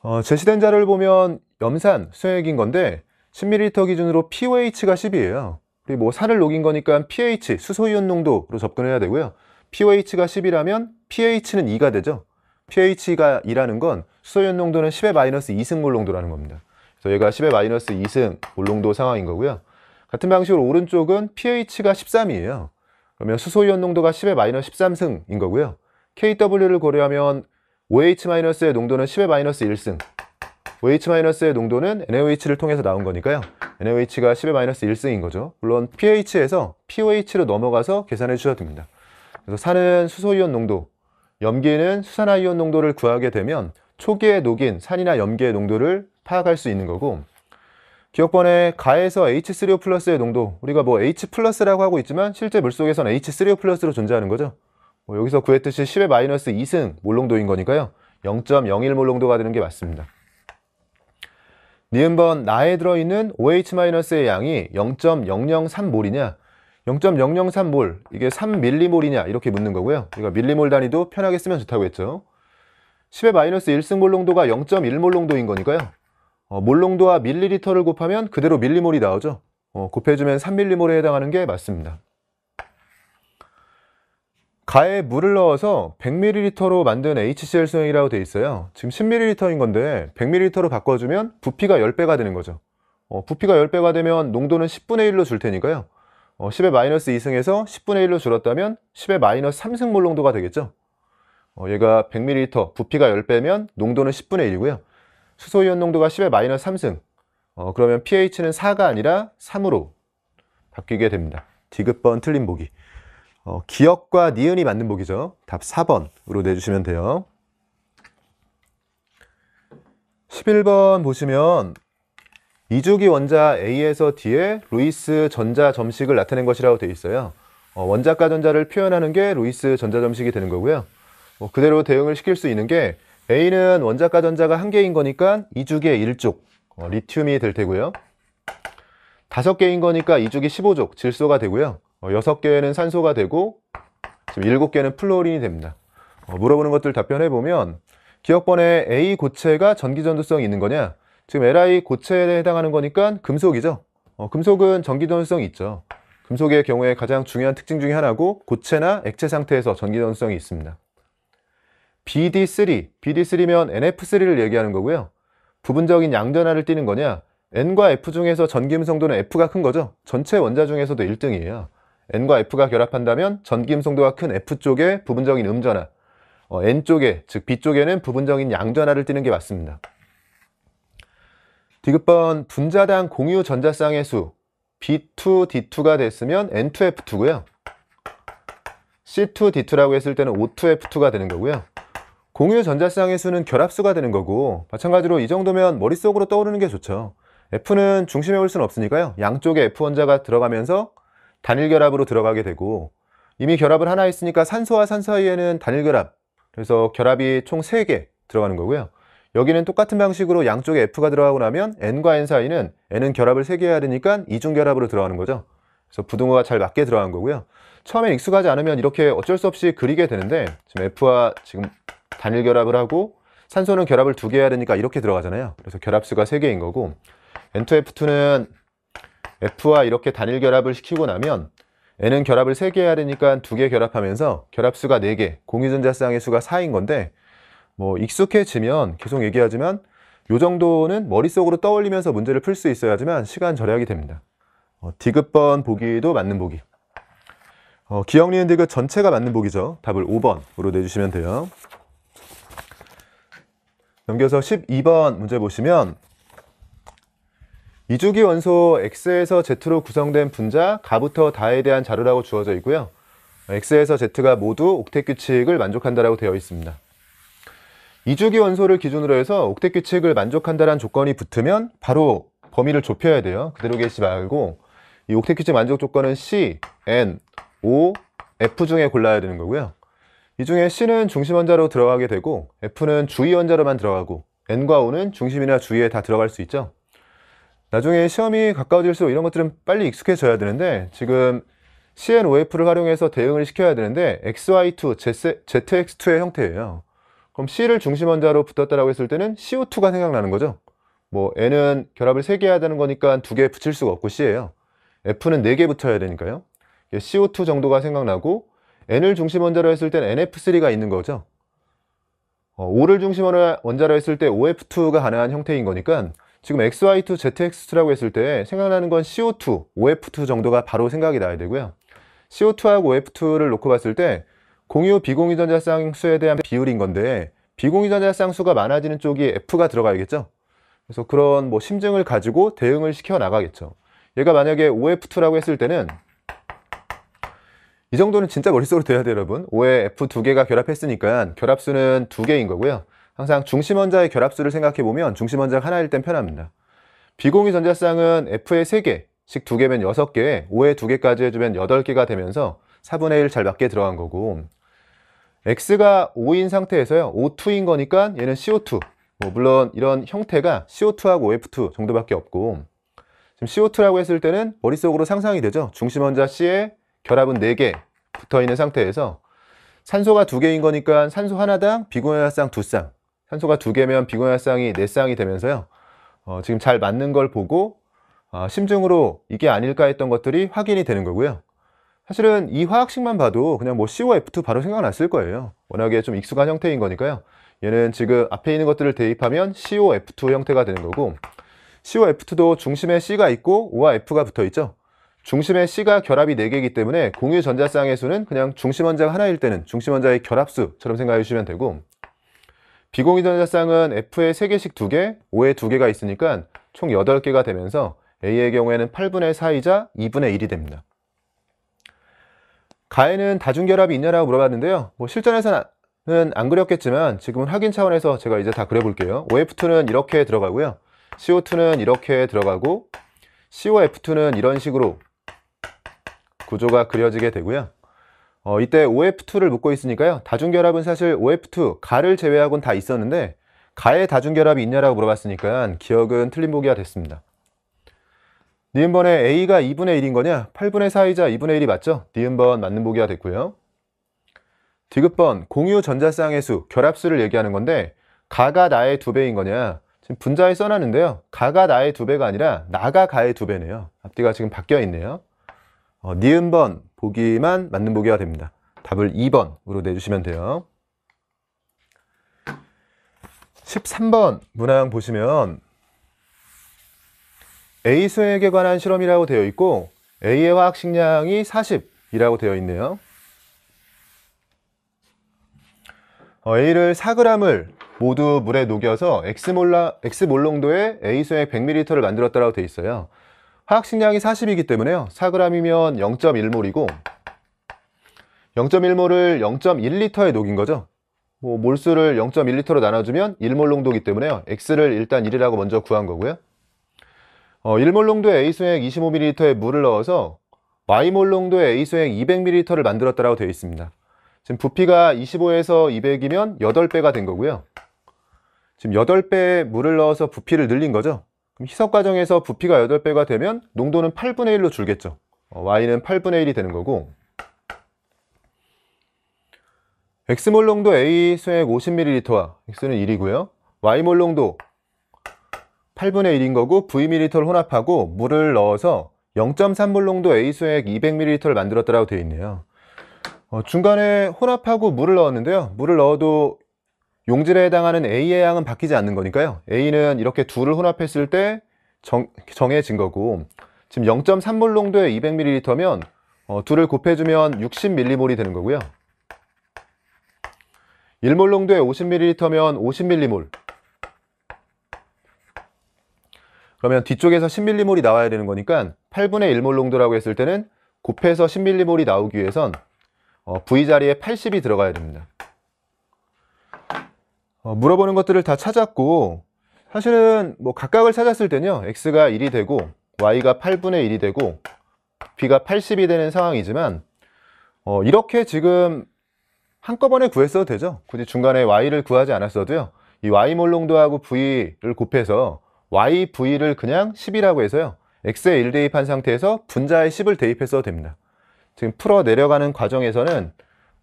어, 제시된 자료를 보면 염산, 수액인 건데 10ml 기준으로 pOH가 10이에요 그리고 뭐 산을 녹인 거니까 pH, 수소이온 농도로 접근해야 되고요 pOH가 10이라면 pH는 2가 되죠 pH가 2라는 건 수소이온 농도는 10의 마이너스 2승물 농도라는 겁니다 저희가 10의 마이너스 2승 몰롱도 상황인 거고요. 같은 방식으로 오른쪽은 pH가 13이에요. 그러면 수소이온 농도가 10의 마이너스 13승인 거고요. KW를 고려하면 OH-의 농도는 10의 마이너스 1승 OH-의 농도는 NaOH를 통해서 나온 거니까요. NaOH가 10의 마이너스 1승인 거죠. 물론 pH에서 pOH로 넘어가서 계산해 주셔도 됩니다. 그래서 산은 수소이온 농도, 염기는 수산화이온 농도를 구하게 되면 초기에 녹인 산이나 염기의 농도를 파악할 수 있는 거고 기억번에 가에서 H3O 플러스의 농도 우리가 뭐 H 플러스라고 하고 있지만 실제 물속에서는 H3O 플러스로 존재하는 거죠 뭐 여기서 구했듯이 10의 마이너스 2승 몰농도인 거니까요 0.01 몰농도가 되는 게 맞습니다 니은번 나에 들어있는 OH-의 양이 0.003몰이냐 0.003몰 이게 3밀리몰이냐 이렇게 묻는 거고요 우리가 밀리몰 단위도 편하게 쓰면 좋다고 했죠 10의 마이너스 1승 몰농도가 0.1몰 농도인 거니까요. 어, 몰 농도와 밀리리터를 곱하면 그대로 밀리몰이 나오죠. 어, 곱해주면 3밀리몰에 해당하는 게 맞습니다. 가에 물을 넣어서 100ml로 만든 HCl 수용이라고 되어 있어요. 지금 10ml인 건데 100ml로 바꿔주면 부피가 10배가 되는 거죠. 어, 부피가 10배가 되면 농도는 10분의 1로 줄 테니까요. 어, 10의 마이너스 2승에서 10분의 1로 줄었다면 10의 마이너스 3승 몰 농도가 되겠죠. 어, 얘가 100ml, 부피가 10배면 농도는 10분의 1이고요. 수소이온 농도가 10의 마이너스 3승. 어, 그러면 pH는 4가 아니라 3으로 바뀌게 됩니다. 디귿번 틀린 보기. 어, 기억과 니은이 맞는 보기죠. 답 4번으로 내주시면 돼요. 11번 보시면 이주기 원자 A에서 d 에 루이스 전자 점식을 나타낸 것이라고 되어 있어요. 어, 원자가 전자를 표현하는 게 루이스 전자 점식이 되는 거고요. 뭐 그대로 대응을 시킬 수 있는 게 A는 원자가 전자가 한 개인 거니까 2주기에 1족 어, 리튬이 될 테고요 다섯 개인 거니까 2주기 15족 질소가 되고요 어, 여섯 개는 산소가 되고 지금 일 개는 플로린이 됩니다 어, 물어보는 것들 답변해 보면 기억번에 A 고체가 전기전도성이 있는 거냐 지금 LI 고체에 해당하는 거니까 금속이죠 어, 금속은 전기전도성이 있죠 금속의 경우에 가장 중요한 특징 중의 하나고 고체나 액체 상태에서 전기전도성이 있습니다 BD3, BD3면 NF3를 얘기하는 거고요. 부분적인 양전하를 띠는 거냐? N과 F 중에서 전기음성도는 F가 큰 거죠. 전체 원자 중에서도 1등이에요. N과 F가 결합한다면 전기음성도가 큰 F 쪽에 부분적인 음전화, 어, N 쪽에, 즉 B 쪽에는 부분적인 양전화를 띠는 게 맞습니다. 디귿번 분자당 공유 전자쌍의 수 B2D2가 됐으면 N2F2고요. C2D2라고 했을 때는 O2F2가 되는 거고요. 공유 전자쌍의 수는 결합수가 되는 거고 마찬가지로 이 정도면 머릿속으로 떠오르는 게 좋죠 F는 중심에 올 수는 없으니까요 양쪽에 F 원자가 들어가면서 단일 결합으로 들어가게 되고 이미 결합을 하나 있으니까 산소와 산소 사이에는 단일 결합 그래서 결합이 총 3개 들어가는 거고요 여기는 똑같은 방식으로 양쪽에 F가 들어가고 나면 N과 N 사이는 N은 결합을 3개 해야 되니까 이중 결합으로 들어가는 거죠 그래서 부등호가 잘 맞게 들어간 거고요 처음에 익숙하지 않으면 이렇게 어쩔 수 없이 그리게 되는데 지금 F와 지금 단일 결합을 하고 산소는 결합을 두 개 해야 되니까 이렇게 들어가잖아요 그래서 결합수가 세 개인 거고 N2F2는 F와 이렇게 단일 결합을 시키고 나면 N은 결합을 세개 해야 되니까 두 개 결합하면서 결합수가 네 개 공유전자쌍의 수가 4인 건데 뭐 익숙해지면 계속 얘기하지만 요 정도는 머릿속으로 떠올리면서 문제를 풀 수 있어야지만 시간 절약이 됩니다 어, 디귿번 보기도 맞는 보기 어, 기억, 리은, 디귿 전체가 맞는 보기죠 답을 5번으로 내주시면 돼요 넘겨서 12번 문제 보시면 이주기 원소 X에서 Z로 구성된 분자 가부터 다에 대한 자료라고 주어져 있고요. X에서 Z가 모두 옥텟 규칙을 만족한다라고 되어 있습니다. 이주기 원소를 기준으로 해서 옥텟 규칙을 만족한다라는 조건이 붙으면 바로 범위를 좁혀야 돼요. 그대로 계시 말고 이 옥텟 규칙 만족 조건은 C, N, O, F 중에 골라야 되는 거고요. 이 중에 C는 중심 원자로 들어가게 되고 F는 주위 원자로만 들어가고 N과 O는 중심이나 주위에 다 들어갈 수 있죠 나중에 시험이 가까워질수록 이런 것들은 빨리 익숙해져야 되는데 지금 CNOF를 활용해서 대응을 시켜야 되는데 XY2, ZX2의 형태예요 그럼 C를 중심 원자로 붙었다고 했을 때는 CO2가 생각나는 거죠 뭐 N은 결합을 3개 해야 되는 거니까 2개 붙일 수가 없고 C예요 F는 4개 붙어야 되니까요 CO2 정도가 생각나고 N을 중심 원자로 했을 땐 NF3가 있는 거죠 어, O를 중심 원자로 했을 때 OF2가 가능한 형태인 거니까 지금 XY2, ZX2라고 했을 때 생각나는 건 CO2, OF2 정도가 바로 생각이 나야 되고요 CO2하고 OF2를 놓고 봤을 때 공유 비공유 전자 쌍수에 대한 비율인 건데 비공유 전자 쌍수가 많아지는 쪽이 F가 들어가야겠죠 그래서 그런 뭐 심증을 가지고 대응을 시켜 나가겠죠 얘가 만약에 OF2라고 했을 때는 이 정도는 진짜 머릿속으로 돼야 돼요 여러분 5에 F 두 개가 결합했으니까 결합수는 두 개인 거고요 항상 중심원자의 결합수를 생각해보면 중심원자가 하나일 땐 편합니다 비공유 전자쌍은 F에 3개씩 2개면 6개 5에 2개까지 해주면 8개가 되면서 4분의 1 잘 맞게 들어간 거고 X가 5인 상태에서요 O2인 거니까 얘는 CO2 뭐 물론 이런 형태가 CO2하고 OF2 정도밖에 없고 지금 CO2라고 했을 때는 머릿속으로 상상이 되죠 중심원자 C에 결합은 4개 붙어 있는 상태에서 산소가 2개인 거니까 산소 하나당 비공연화쌍 2쌍 산소가 2개면 비공연화쌍이 4쌍이 되면서요 어, 지금 잘 맞는 걸 보고 아, 심증으로 이게 아닐까 했던 것들이 확인이 되는 거고요 사실은 이 화학식만 봐도 그냥 뭐 COF2 바로 생각났을 거예요 워낙에 좀 익숙한 형태인 거니까요 얘는 지금 앞에 있는 것들을 대입하면 COF2 형태가 되는 거고 COF2도 중심에 C가 있고 O와 F가 붙어 있죠 중심의 C가 결합이 4개이기 때문에 공유 전자쌍의 수는 그냥 중심 원자가 하나일 때는 중심 원자의 결합수처럼 생각해 주시면 되고 비공유 전자쌍은 F에 3개씩 2개, O에 2개가 있으니까 총 8개가 되면서 A의 경우에는 8분의 4이자 2분의 1이 됩니다. 가에는 다중결합이 있냐라고 물어봤는데요. 뭐 실전에서는 안 그렸겠지만 지금은 확인 차원에서 제가 이제 다 그려볼게요. OF2는 이렇게 들어가고요. CO2는 이렇게 들어가고 COF2는 이런 식으로 구조가 그려지게 되고요 어, 이때 OF2를 묶고 있으니까요 다중결합은 사실 OF2 가를 제외하곤 다 있었는데 가에 다중결합이 있냐라고 물어봤으니까 기억은 틀린 보기가 됐습니다 니은번에 A가 2분의 1인 거냐? 8분의 4이자 2분의 1이 맞죠? 니은번 맞는 보기가 됐고요 디귿번 공유 전자쌍의 수, 결합수를 얘기하는 건데 가가 나의 두배인 거냐? 지금 분자에 써놨는데요 가가 나의 두배가 아니라 나가 가의 두배네요 앞뒤가 지금 바뀌어 있네요 어, 니은번 보기만 맞는 보기가 됩니다. 답을 2번으로 내주시면 돼요. 13번 문항 보시면 A 수행에 관한 실험이라고 되어 있고 A의 화학 식량이 40이라고 되어 있네요. 어, A를 4g을 모두 물에 녹여서 X몰라, X몰 농도의 A수액 100ml를 만들었다고 되어 있어요. 화학식량이 40이기 때문에요 4g이면 0.1몰이고 0.1몰을 0.1리터에 녹인 거죠 뭐 몰수를 0.1리터로 나눠주면 1몰 농도이기 때문에요 X를 일단 1이라고 먼저 구한 거고요 어, 1몰 농도의 A수액 25ml에 물을 넣어서 Y몰 농도의 A수액 200ml를 만들었다고 되어 있습니다 지금 부피가 25에서 200이면 8배가 된 거고요 지금 8배의 물을 넣어서 부피를 늘린 거죠 희석 과정에서 부피가 8배가 되면 농도는 8분의 1로 줄겠죠 어, Y는 8분의 1이 되는 거고 X몰 농도 A 수액 50ml와 X는 1이고요 Y몰 농도 8분의 1인 거고 V ml를 혼합하고 물을 넣어서 0.3몰 농도 A 수액 200ml를 만들었다고 되어 있네요 어, 중간에 혼합하고 물을 넣었는데요 물을 넣어도 용질에 해당하는 A의 양은 바뀌지 않는 거니까요. A는 이렇게 둘을 혼합했을 때 정, 정해진 거고 지금 0.3몰 농도의 200ml면 어, 둘을 곱해주면 60ml몰이 되는 거고요. 1몰 농도의 50ml면 50ml몰 그러면 뒤쪽에서 10ml몰이 나와야 되는 거니까 8분의 1몰 농도라고 했을 때는 곱해서 10ml몰이 나오기 위해선 어, V 자리에 80이 들어가야 됩니다. 어, 물어보는 것들을 다 찾았고 사실은 뭐 각각을 찾았을 때는요 x가 1이 되고 y가 8분의 1이 되고 b가 80이 되는 상황이지만 어, 이렇게 지금 한꺼번에 구했어도 되죠 굳이 중간에 y를 구하지 않았어도요 이 y 몰롱도하고 v를 곱해서 y, v를 그냥 10이라고 해서요 x에 1 대입한 상태에서 분자에 10을 대입했어도 됩니다 지금 풀어 내려가는 과정에서는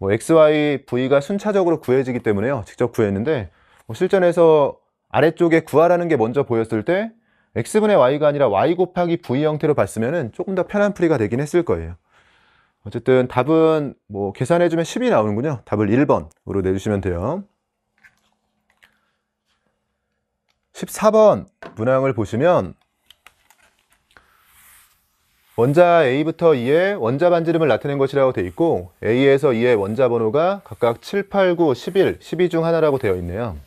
뭐 XYV가 순차적으로 구해지기 때문에요 직접 구했는데 뭐 실전에서 아래쪽에 구하라는 게 먼저 보였을 때 X분의 Y가 아니라 Y 곱하기 V 형태로 봤으면 조금 더 편한 풀이가 되긴 했을 거예요 어쨌든 답은 뭐 계산해주면 10이 나오는군요 답을 1번으로 내주시면 돼요 14번 문항을 보시면 원자 A부터 e 의 원자 반지름을 나타낸 것이라고 되어 있고 A에서 e 의 원자 번호가 각각 7, 8, 9, 11, 12 중 하나라고 되어 있네요.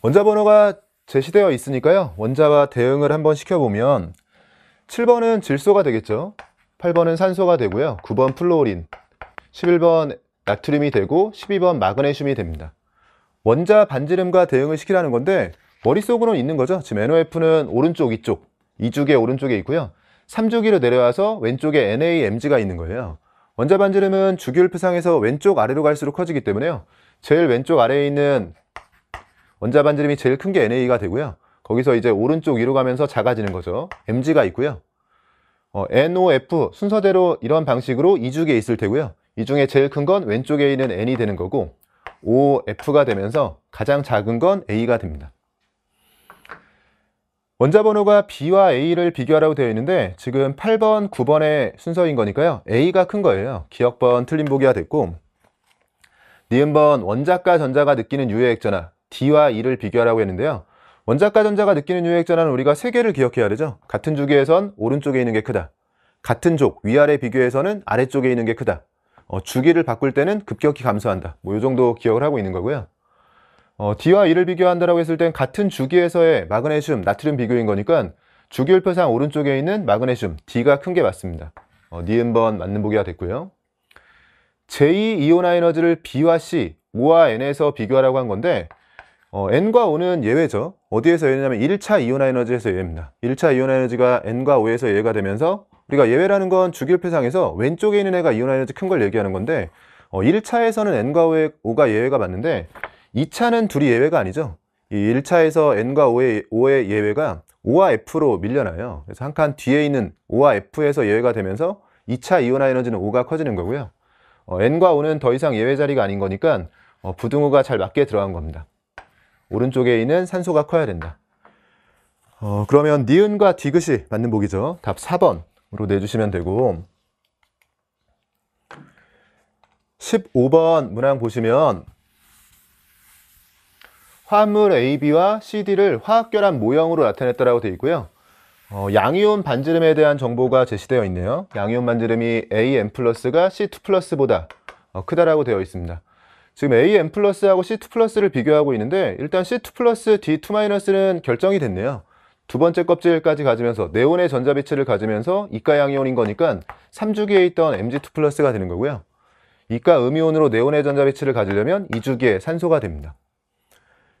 원자 번호가 제시되어 있으니까요. 원자와 대응을 한번 시켜보면 7번은 질소가 되겠죠. 8번은 산소가 되고요. 9번 플로린, 11번 나트륨이 되고 12번 마그네슘이 됩니다. 원자 반지름과 대응을 시키라는 건데 머릿속으로는 있는 거죠. 지금 NOF는 오른쪽 이쪽, 2주기에 오른쪽에 있고요 3주기로 내려와서 왼쪽에 NAMG가 있는 거예요 원자 반지름은 주기율표상에서 왼쪽 아래로 갈수록 커지기 때문에요 제일 왼쪽 아래에 있는 원자 반지름이 제일 큰 게 NA가 되고요 거기서 이제 오른쪽 위로 가면서 작아지는 거죠 MG가 있고요 어, NOF 순서대로 이런 방식으로 2주기에 있을 테고요 이 중에 제일 큰 건 왼쪽에 있는 N이 되는 거고 OF가 되면서 가장 작은 건 A가 됩니다 원자 번호가 B와 A를 비교하라고 되어 있는데 지금 8번, 9번의 순서인 거니까요. A가 큰 거예요. 기억번 틀린 보기가 됐고 니은번 원자가 전자가 느끼는 유해 액전화 D와 E를 비교하라고 했는데요. 원자가 전자가 느끼는 유해 액전화는 우리가 세 개를 기억해야 되죠. 같은 주기에선 오른쪽에 있는 게 크다. 같은 족 위아래 비교해서는 아래쪽에 있는 게 크다. 어, 주기를 바꿀 때는 급격히 감소한다. 뭐이 정도 기억을 하고 있는 거고요. 어, D와 E를 비교한다고 했을 땐 같은 주기에서의 마그네슘, 나트륨 비교인 거니까 주기율표상 오른쪽에 있는 마그네슘 D가 큰 게 맞습니다. 어, 니은 번 맞는 보기가 됐고요. j 2이온화 에너지를 B와 C, O와 N에서 비교하라고 한 건데 어, N과 O는 예외죠. 어디에서 예외냐면 1차 이온화 에너지에서 예외입니다. 1차 이온화 에너지가 N과 O에서 예외가 되면서 우리가 예외라는 건 주기율표상에서 왼쪽에 있는 애가 이온화 에너지 큰 걸 얘기하는 건데 어, 1차에서는 N과 o O가 예외가 맞는데 2차는 둘이 예외가 아니죠. 이 1차에서 N과 O의, O의 예외가 O와 F로 밀려나요. 그래서 한 칸 뒤에 있는 O와 F에서 예외가 되면서 2차 이온화 에너지는 O가 커지는 거고요. 어, N과 O는 더 이상 예외 자리가 아닌 거니까 어, 부등호가 잘 맞게 들어간 겁니다. 오른쪽에 있는 산소가 커야 된다. 어, 그러면 니은과 디귿이 맞는 보기죠. 답 4번으로 내주시면 되고 15번 문항 보시면 화합물 AB와 CD를 화학결합 모형으로 나타냈다고 되어 있고요. 어, 양이온 반지름에 대한 정보가 제시되어 있네요. 양이온 반지름이 a m 플러스가 C2 플러스보다 어, 크다라고 되어 있습니다. 지금 a m 플러스하고 C2 플러스를 비교하고 있는데 일단 C2 플러스 D2 마이너스는 결정이 됐네요. 두 번째 껍질까지 가지면서 네온의 전자비치를 가지면서 이가 양이온인 거니까 3주기에 있던 Mg2 플러스가 되는 거고요. 이가 음이온으로 네온의 전자비치를 가지려면 2주기에 산소가 됩니다.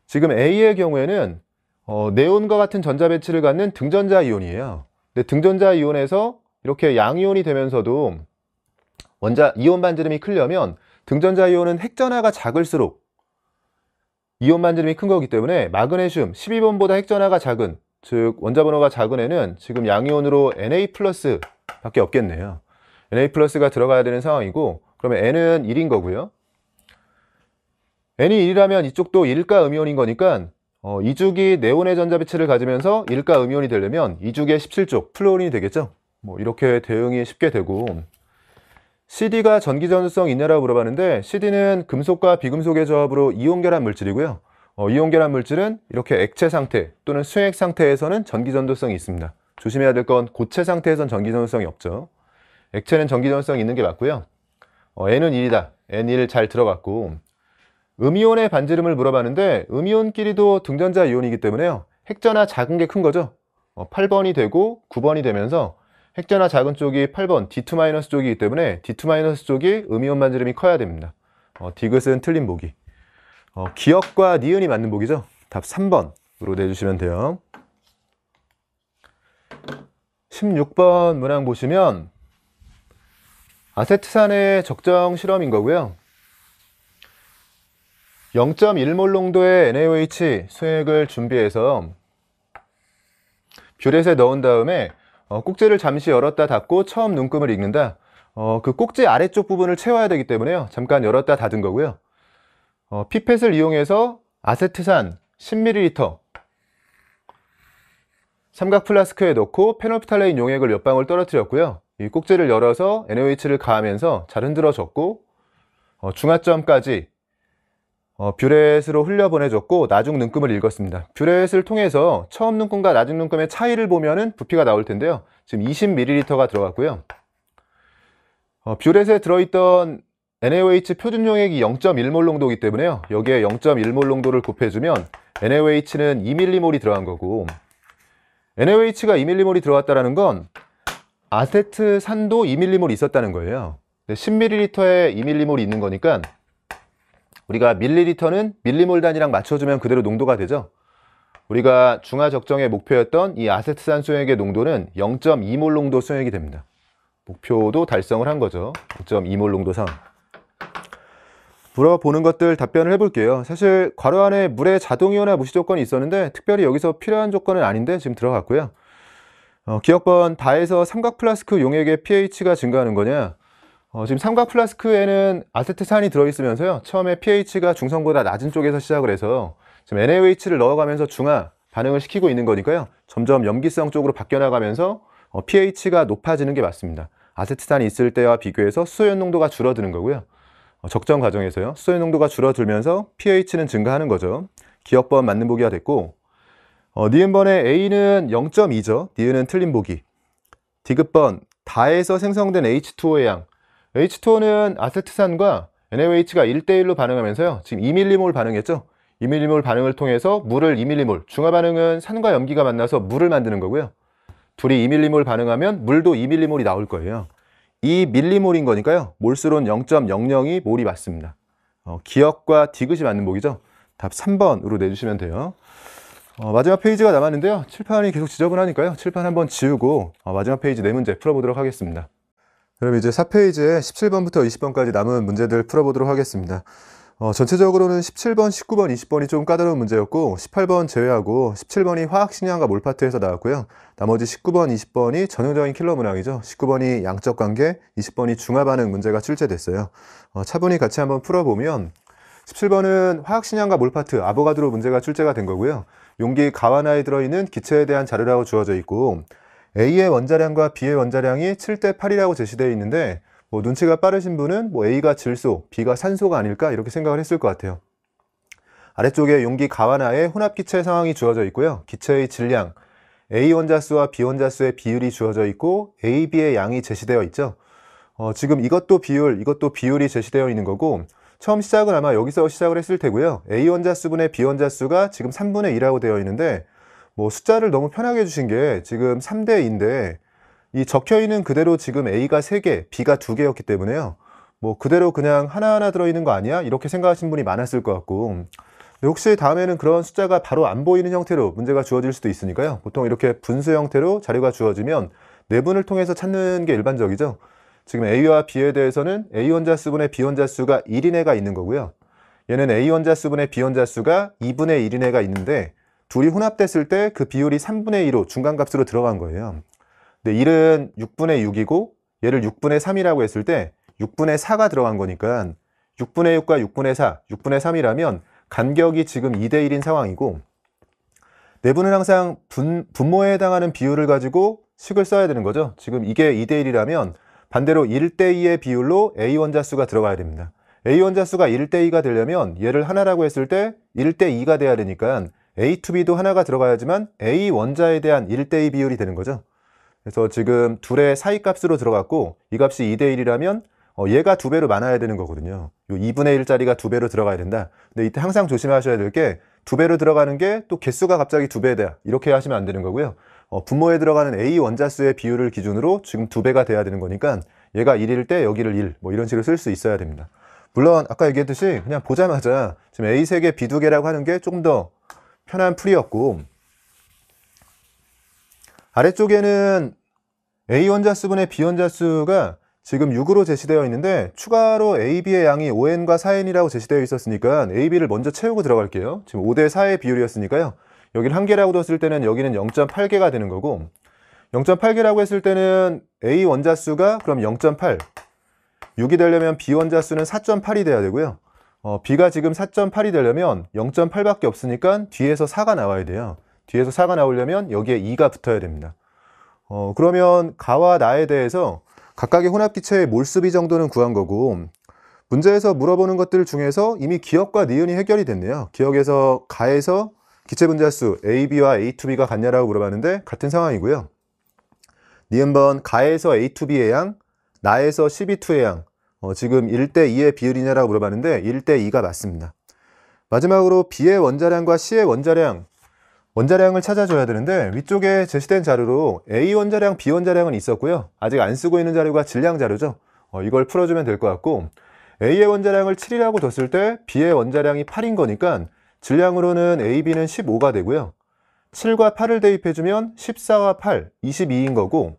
지금 A의 경우에는 어, 네온과 같은 전자 배치를 갖는 등전자 이온이에요. 근데 등전자 이온에서 이렇게 양이온이 되면서도 원자 이온 반지름이 크려면 등전자 이온은 핵전화가 작을수록 이온 반지름이 큰 거기 때문에 마그네슘 12번보다 핵전화가 작은 즉 원자 번호가 작은 애는 지금 양이온으로 Na 플러스 밖에 없겠네요. Na 플러스가 들어가야 되는 상황이고 그러면 N은 1인 거고요. n이 1이라면 이쪽도 1가 음이온인 거니까 어, 이죽이 네온의 전자비치를 가지면서 1가 음이온이 되려면 이죽의 17쪽 플로린이 되겠죠 뭐 이렇게 대응이 쉽게 되고 CD가 전기전성 있냐라고 물어봤는데 CD는 금속과 비금속의 조합으로 이온결합 물질이고요 어, 이온결합 물질은 이렇게 액체 상태 또는 수액 상태에서는 전기전도성이 있습니다 조심해야 될 건 고체 상태에선 전기전도성이 없죠 액체는 전기전도성이 있는 게 맞고요 어, N은 1이다 N1 잘 들어봤고 음이온의 반지름을 물어봤는데 음이온끼리도 등전자 이온이기 때문에요 핵전화 작은 게 큰 거죠 8번이 어, 되고 9번이 되면서 핵전화 작은 쪽이 8번 D2- 쪽이기 때문에 D2- 쪽이 음이온 반지름이 커야 됩니다 어, 디귿은 틀린 보기 어, 기억과 니은이 맞는 보기죠 답 3번으로 내주시면 돼요 16번 문항 보시면 아세트산의 적정 실험인 거고요 0.1몰 농도의 NaOH 수액을 준비해서 뷰렛에 넣은 다음에 어, 꼭지를 잠시 열었다 닫고 처음 눈금을 읽는다 어, 그 꼭지 아래쪽 부분을 채워야 되기 때문에요 잠깐 열었다 닫은 거고요 어, 피펫을 이용해서 아세트산 10ml 삼각 플라스크에 넣고 페놀프탈레인 용액을 몇 방울 떨어뜨렸고요 이 꼭지를 열어서 NaOH를 가하면서 잘 흔들어 졌고 어, 중화점까지 어, 뷰렛으로 흘려보내줬고 나중 눈금을 읽었습니다. 뷰렛을 통해서 처음 눈금과 나중 눈금의 차이를 보면은 부피가 나올 텐데요. 지금 20ml가 들어갔고요. 어, 뷰렛에 들어있던 NaOH 표준 용액이 0.1몰 농도이기 때문에요. 여기에 0.1몰 농도를 곱해주면 NaOH는 2밀리몰이 들어간 거고 NaOH가 2밀리몰이 들어갔다는 건 아세트산도 2밀리몰이 있었다는 거예요. 10ml에 2밀리몰이 있는 거니까 우리가 밀리리터는 밀리몰 단위랑 맞춰주면 그대로 농도가 되죠. 우리가 중화 적정의 목표였던 이 아세트산 소액의 농도는 0.2몰 농도 소액이 됩니다. 목표도 달성을 한 거죠. 0.2몰 농도상. 물어보는 것들 답변을 해볼게요. 사실 괄호 안에 물의 자동이온화 무시 조건이 있었는데 특별히 여기서 필요한 조건은 아닌데 지금 들어갔고요. 어, 기억번 다에서 삼각 플라스크 용액의 pH가 증가하는 거냐 어, 지금 삼각 플라스크에는 아세트산이 들어있으면서요 처음에 pH가 중성보다 낮은 쪽에서 시작을 해서 지금 NaOH를 넣어가면서 중화 반응을 시키고 있는 거니까요 점점 염기성 쪽으로 바뀌어나가면서 어, pH가 높아지는 게 맞습니다 아세트산이 있을 때와 비교해서 수소연 농도가 줄어드는 거고요 어, 적정 과정에서요 수소연 농도가 줄어들면서 pH는 증가하는 거죠 기억번 맞는 보기가 됐고 어, 니은 번의 A는 0.2죠 니은은 틀린 보기 d 급번 다에서 생성된 H2O의 양 H2O는 아세트산과 NaOH가 1대1로 반응하면서요 지금 2밀리몰 반응했죠 2밀리몰 반응을 통해서 물을 2밀리몰 중화 반응은 산과 염기가 만나서 물을 만드는 거고요 둘이 2밀리몰 반응하면 물도 2밀리몰이 나올 거예요 2밀리몰인 거니까요 몰수론 0.002 몰이 맞습니다 어, 기억과 디귿이 맞는 보기죠답 3번으로 내주시면 돼요 어, 마지막 페이지가 남았는데요 칠판이 계속 지저분하니까요 칠판 한번 지우고 어, 마지막 페이지 4문제 풀어보도록 하겠습니다 그럼 이제 4페이지에 17번부터 20번까지 남은 문제들 풀어보도록 하겠습니다. 어, 전체적으로는 17번, 19번, 20번이 좀 까다로운 문제였고 18번 제외하고 17번이 화학신양과 몰파트에서 나왔고요. 나머지 19번, 20번이 전형적인 킬러 문항이죠. 19번이 양적관계, 20번이 중화반응 문제가 출제됐어요. 어, 차분히 같이 한번 풀어보면 17번은 화학신양과 몰파트, 아보가드로 문제가 출제가 된 거고요. 용기 가와나에 들어있는 기체에 대한 자료라고 주어져 있고 A의 원자량과 B의 원자량이 7대 8이라고 제시되어 있는데 뭐 눈치가 빠르신 분은 뭐 A가 질소, B가 산소가 아닐까 이렇게 생각을 했을 것 같아요. 아래쪽에 용기 가와나의 혼합기체 상황이 주어져 있고요. 기체의 질량, A 원자수와 B 원자수의 비율이 주어져 있고 AB의 양이 제시되어 있죠. 어, 지금 이것도 비율, 이것도 비율이 제시되어 있는 거고 처음 시작은 아마 여기서 시작을 했을 테고요. A 원자수분의 B 원자수가 지금 3분의 2라고 되어 있는데 뭐 숫자를 너무 편하게 주신 게 지금 3대인데 이 적혀있는 그대로 지금 A가 3개, B가 2개였기 때문에요. 뭐 그대로 그냥 하나하나 들어있는 거 아니야? 이렇게 생각하신 분이 많았을 것 같고 혹시 다음에는 그런 숫자가 바로 안 보이는 형태로 문제가 주어질 수도 있으니까요. 보통 이렇게 분수 형태로 자료가 주어지면 내분을 네 통해서 찾는 게 일반적이죠. 지금 A와 B에 대해서는 A 원자수분의 B 원자수가 1인 애가 있는 거고요. 얘는 A 원자수분의 B 원자수가 2분의 1인 애가 있는데 둘이 혼합됐을 때 그 비율이 3분의 2로 중간값으로 들어간 거예요. 근데 1은 6분의 6이고 얘를 6분의 3이라고 했을 때 6분의 4가 들어간 거니까 6분의 6과 6분의 4, 6분의 3이라면 간격이 지금 2대 1인 상황이고 내분은 네 항상 분, 모에 해당하는 비율을 가지고 식을 써야 되는 거죠. 지금 이게 2대 1이라면 반대로 1대 2의 비율로 A 원자수가 들어가야 됩니다. A 원자수가 1대 2가 되려면 얘를 하나라고 했을 때 1대 2가 돼야 되니까 A to B도 하나가 들어가야지만 A 원자에 대한 1대2 비율이 되는 거죠. 그래서 지금 둘의 사이 값으로 들어갔고 이 값이 2대1이라면 어, 얘가 2 배로 많아야 되는 거거든요. 요 2분의 1짜리가 2 배로 들어가야 된다. 근데 이때 항상 조심하셔야 될게2 배로 들어가는 게 또 개수가 갑자기 2배돼야 이렇게 하시면 안 되는 거고요. 어, 분모에 들어가는 A 원자수의 비율을 기준으로 지금 2 배가 돼야 되는 거니까 얘가 1일 때 여기를 1, 뭐 이런 식으로 쓸 수 있어야 됩니다. 물론 아까 얘기했듯이 그냥 보자마자 지금 A 3 개, B 2 개라고 하는 게 조금 더 편한 풀이었고 아래쪽에는 A 원자수분의 B 원자수가 지금 6으로 제시되어 있는데 추가로 AB의 양이 5N과 4N이라고 제시되어 있었으니까 AB를 먼저 채우고 들어갈게요. 지금 5대 4의 비율이었으니까요. 여기 1개라고 뒀을 때는 여기는 0.8개가 되는 거고 0.8개라고 했을 때는 A 원자수가 그럼 0.8 6이 되려면 B 원자수는 4.8이 돼야 되고요. 어, B가 지금 4.8이 되려면 0.8밖에 없으니까 뒤에서 4가 나와야 돼요. 뒤에서 4가 나오려면 여기에 2가 붙어야 됩니다. 어, 그러면 가와 나에 대해서 각각의 혼합기체의 몰수비 정도는 구한 거고 문제에서 물어보는 것들 중에서 이미 기억과 니은이 해결이 됐네요. 기억에서 가에서 기체 분자수 AB와 A2B가 같냐라고 물어봤는데 같은 상황이고요. 니은번 가에서 A2B의 양, 나에서 CB2의 양 어, 지금 1대 2의 비율이냐라고 물어봤는데 1대 2가 맞습니다. 마지막으로 B의 원자량과 C의 원자량 원자량을 찾아줘야 되는데 위쪽에 제시된 자료로 A 원자량, B 원자량은 있었고요. 아직 안 쓰고 있는 자료가 질량 자료죠. 어, 이걸 풀어주면 될 것 같고 A의 원자량을 7이라고 뒀을 때 B의 원자량이 8인 거니까 질량으로는 A, B는 15가 되고요. 7과 8을 대입해주면 14와 8, 22인 거고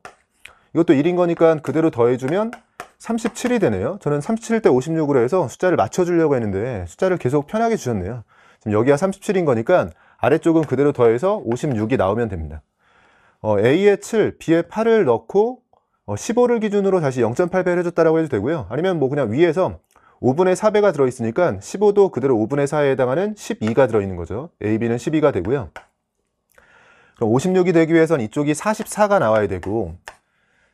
이것도 1인 거니까 그대로 더해주면 37이 되네요 저는 37대 56으로 해서 숫자를 맞춰주려고 했는데 숫자를 계속 편하게 주셨네요 지금 여기가 37인 거니까 아래쪽은 그대로 더해서 56이 나오면 됩니다 어, a 의 7, b 의 8을 넣고 어, 15를 기준으로 다시 0.8배를 해줬다라고 해도 되고요 아니면 뭐 그냥 위에서 5분의 4배가 들어있으니까 15도 그대로 5분의 4에 해당하는 12가 들어있는 거죠 AB는 12가 되고요 그럼 56이 되기 위해선 이쪽이 44가 나와야 되고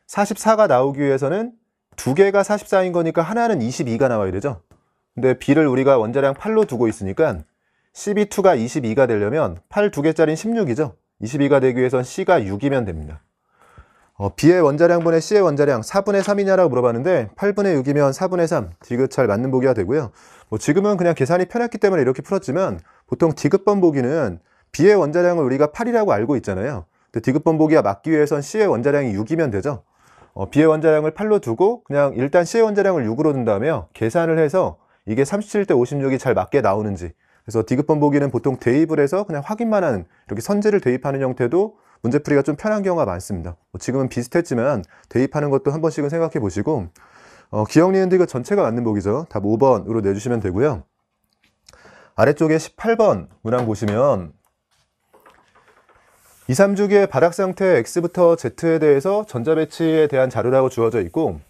44가 나오기 위해서는 두 개가 44인 거니까 하나는 22가 나와야 되죠. 근데 B를 우리가 원자량 8로 두고 있으니까 CB2가 22가 되려면 8 두개짜리 16이죠. 22가 되기 위해선 C가 6이면 됩니다. 어, B의 원자량분의 C의 원자량 4분의 3이냐라고 물어봤는데 8분의 6이면 4분의 3 디귿잘 맞는 보기가 되고요. 뭐 지금은 그냥 계산이 편했기 때문에 이렇게 풀었지만 보통 디귿번 보기는 B의 원자량을 우리가 8이라고 알고 있잖아요. 근데 디귿번 보기가 맞기 위해선 C의 원자량이 6이면 되죠. 어, B의 원자량을 8로 두고 그냥 일단 C의 원자량을 6으로 둔다음에 계산을 해서 이게 37대 56이 잘 맞게 나오는지 그래서 디귿번 보기는 보통 대입을 해서 그냥 확인만 하는 이렇게 선제를 대입하는 형태도 문제풀이가 좀 편한 경우가 많습니다. 뭐 지금은 비슷했지만 대입하는 것도 한 번씩은 생각해 보시고 어, 기억 리엔드 이 전체가 맞는 보기죠. 답 5번으로 내주시면 되고요. 아래쪽에 18번 문항 보시면 2, 3주기의 바닥 상태 X부터 Z에 대해서 전자배치에 대한 자료라고 주어져 있고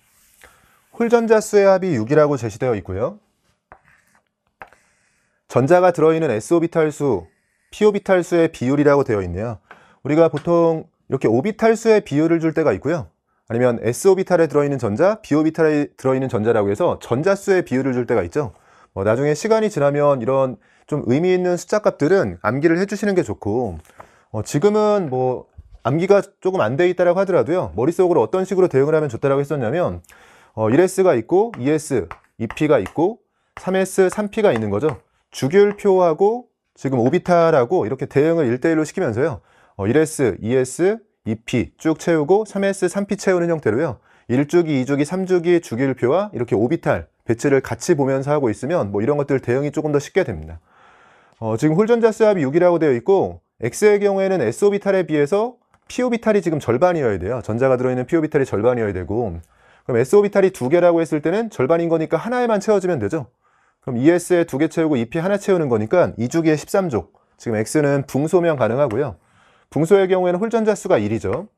홀전자수의 합이 6이라고 제시되어 있고요. 전자가 들어있는 S오비탈 수, P오비탈 수의 비율이라고 되어 있네요. 우리가 보통 이렇게 오비탈 수의 비율을 줄 때가 있고요. 아니면 S오비탈에 들어있는 전자, B오비탈에 들어있는 전자라고 해서 전자수의 비율을 줄 때가 있죠. 뭐 나중에 시간이 지나면 이런 좀 의미 있는 숫자값들은 암기를 해주시는 게 좋고 어, 지금은 뭐 암기가 조금 안 돼 있다라고 하더라도요 머릿속으로 어떤 식으로 대응을 하면 좋다라고 했었냐면 어, 1S가 있고 2S, 2P가 있고 3S, 3P가 있는 거죠 주기표하고 지금 오비탈하고 이렇게 대응을 1대1로 시키면서요 어, 1S, 2S, 2P 쭉 채우고 3S, 3P 채우는 형태로요 1주기, 2주기, 3주기 주기표와 이렇게 오비탈 배치를 같이 보면서 하고 있으면 뭐 이런 것들 대응이 조금 더 쉽게 됩니다 어, 지금 홀전자 수압이 6이라고 되어 있고 X의 경우에는 S오비탈에 비해서 P오비탈이 지금 절반이어야 돼요 전자가 들어있는 P오비탈이 절반이어야 되고 그럼 S오비탈이 두 개라고 했을 때는 절반인 거니까 하나에만 채워주면 되죠 그럼 ES에 두 개 채우고 EP 하나 채우는 거니까 2주기에 13조 지금 X는 붕소면 가능하고요 붕소의 경우에는 홀전자 수가 1이죠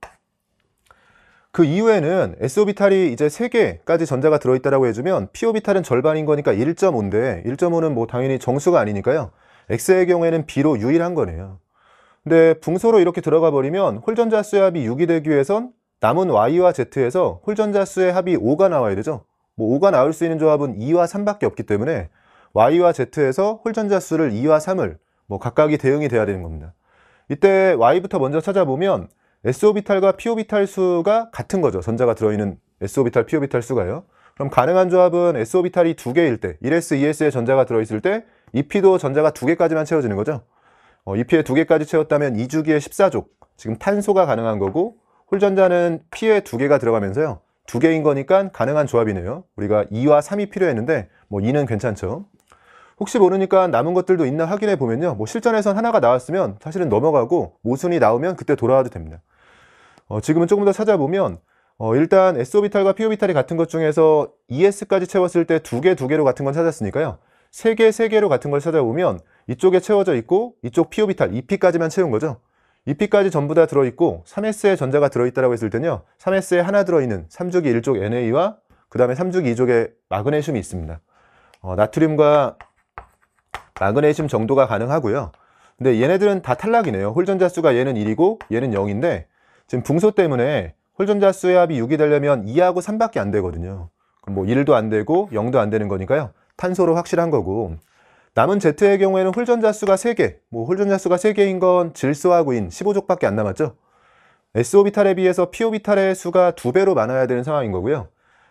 그 이후에는 S오비탈이 이제 3개까지 전자가 들어있다고 라 해주면 P오비탈은 절반인 거니까 1.5인데 1.5는 뭐 당연히 정수가 아니니까요 X의 경우에는 B로 유일한 거네요 근데 붕소로 이렇게 들어가 버리면 홀전자 수의 합이 6이 되기 위해선 남은 Y와 Z에서 홀전자 수의 합이 5가 나와야 되죠. 뭐 5가 나올 수 있는 조합은 2와 3밖에 없기 때문에 Y와 Z에서 홀전자 수를 2와 3을 뭐 각각이 대응이 돼야 되는 겁니다. 이때 Y부터 먼저 찾아보면 S오비탈과 P오비탈 수가 같은 거죠. 전자가 들어있는 S오비탈, P오비탈 수가요. 그럼 가능한 조합은 S오비탈이 2개일때 1s, 2s의 전자가 들어있을 때 e p 도 전자가 2개까지만 채워지는 거죠. 어, 이 피해 두개까지 채웠다면 2주기에 14족 지금 탄소가 가능한 거고 홀전자는 피해 두개가 들어가면서요 두개인 거니까 가능한 조합이네요 우리가 2와 3이 필요했는데 뭐 2는 괜찮죠 혹시 모르니까 남은 것들도 있나 확인해 보면요 뭐 실전에선 하나가 나왔으면 사실은 넘어가고 모순이 나오면 그때 돌아와도 됩니다 어, 지금은 조금 더 찾아보면 어, 일단 S오비탈과 P오비탈이 같은 것 중에서 ES까지 채웠을 때 두 개, 두 개로 같은 건 찾았으니까요. 세 개, 세 개로 같은 걸 찾아보면 이쪽에 채워져 있고 이쪽 p 오비탈2 p 까지만 채운 거죠. 2 p 까지 전부 다 들어있고 3S의 전자가 들어있다고 했을 때는요. 3S에 하나 들어있는 3주기 1쪽 NA와 그 다음에 3주기 2쪽에 마그네슘이 있습니다. 어, 나트륨과 마그네슘 정도가 가능하고요. 근데 얘네들은 다 탈락이네요. 홀전자 수가 얘는 1이고 얘는 0인데 지금 붕소 때문에 홀전자 수의 합이 6이 되려면 2하고 3밖에 안 되거든요. 그럼 뭐 1도 안 되고 0도 안 되는 거니까요. 탄소로 확실한 거고 남은 Z의 경우에는 홀전자 수가 3개, 뭐 홀전자 수가 3개인 건 질소하고 인 15족밖에 안 남았죠. S오비탈에 비해서 P오비탈의 수가 2배로 많아야 되는 상황인 거고요.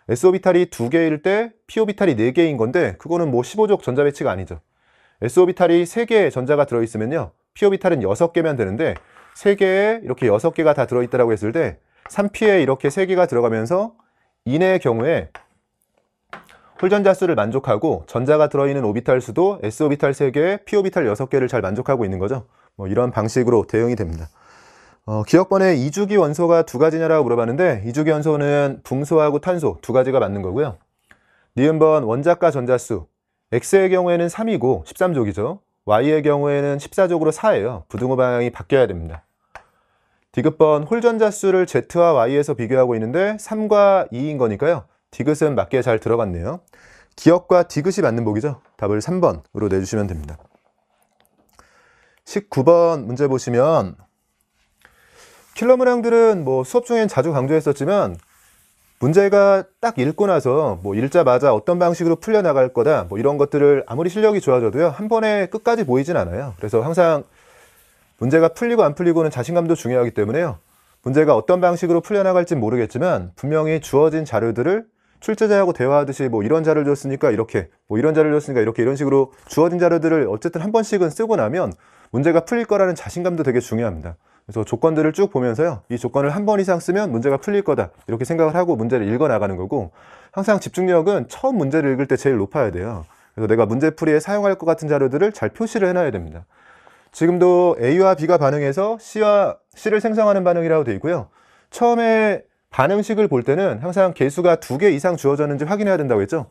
S오비탈이 2개일 때 P오비탈이 4개인 건데 그거는 뭐 15족 전자 배치가 아니죠. S오비탈이 3개의 전자가 들어있으면요. P오비탈은 6개면 되는데 3개에 이렇게 6개가 다 들어있다고 했을 때 3P에 이렇게 3개가 들어가면서 인의 경우에 풀전자 수를 만족하고 전자가 들어있는 오비탈 수도 S오비탈 3개 P오비탈 6개를 잘 만족하고 있는 거죠. 뭐 이런 방식으로 대응이 됩니다. 어, 기억번에 2주기 원소가 두 가지냐라고 물어봤는데 2주기 원소는 붕소하고 탄소 두 가지가 맞는 거고요. 니은번 원자과 전자수 X의 경우에는 3이고 13족이죠. Y의 경우에는 14족으로 4예요. 부등호 방향이 바뀌어야 됩니다. 디귿번 홀전자수를 Z와 Y에서 비교하고 있는데 3과 2인 거니까요. 디귿은 맞게 잘 들어갔네요. 기억과 디귿이 맞는 보기죠 답을 3번으로 내주시면 됩니다. 19번 문제 보시면 킬러 문항들은 뭐 수업 중엔 자주 강조했었지만 문제가 딱 읽고 나서 뭐 읽자마자 어떤 방식으로 풀려나갈 거다 뭐 이런 것들을 아무리 실력이 좋아져도요 한 번에 끝까지 보이진 않아요 그래서 항상 문제가 풀리고 안 풀리고는 자신감도 중요하기 때문에요 문제가 어떤 방식으로 풀려나갈지 모르겠지만 분명히 주어진 자료들을 출제자하고 대화하듯이 뭐 이런 자료를 줬으니까 이렇게 뭐 이런 자료를 줬으니까 이렇게 이런 식으로 주어진 자료들을 어쨌든 한 번씩은 쓰고 나면 문제가 풀릴 거라는 자신감도 되게 중요합니다. 그래서 조건들을 쭉 보면서요. 이 조건을 한 번 이상 쓰면 문제가 풀릴 거다. 이렇게 생각을 하고 문제를 읽어 나가는 거고 항상 집중력은 처음 문제를 읽을 때 제일 높아야 돼요. 그래서 내가 문제풀이에 사용할 것 같은 자료들을 잘 표시를 해놔야 됩니다. 지금도 A와 B가 반응해서 C와 C를 생성하는 반응이라고 되어 있고요. 처음에 반응식을 볼 때는 항상 개수가 두 개 이상 주어졌는지 확인해야 된다고 했죠.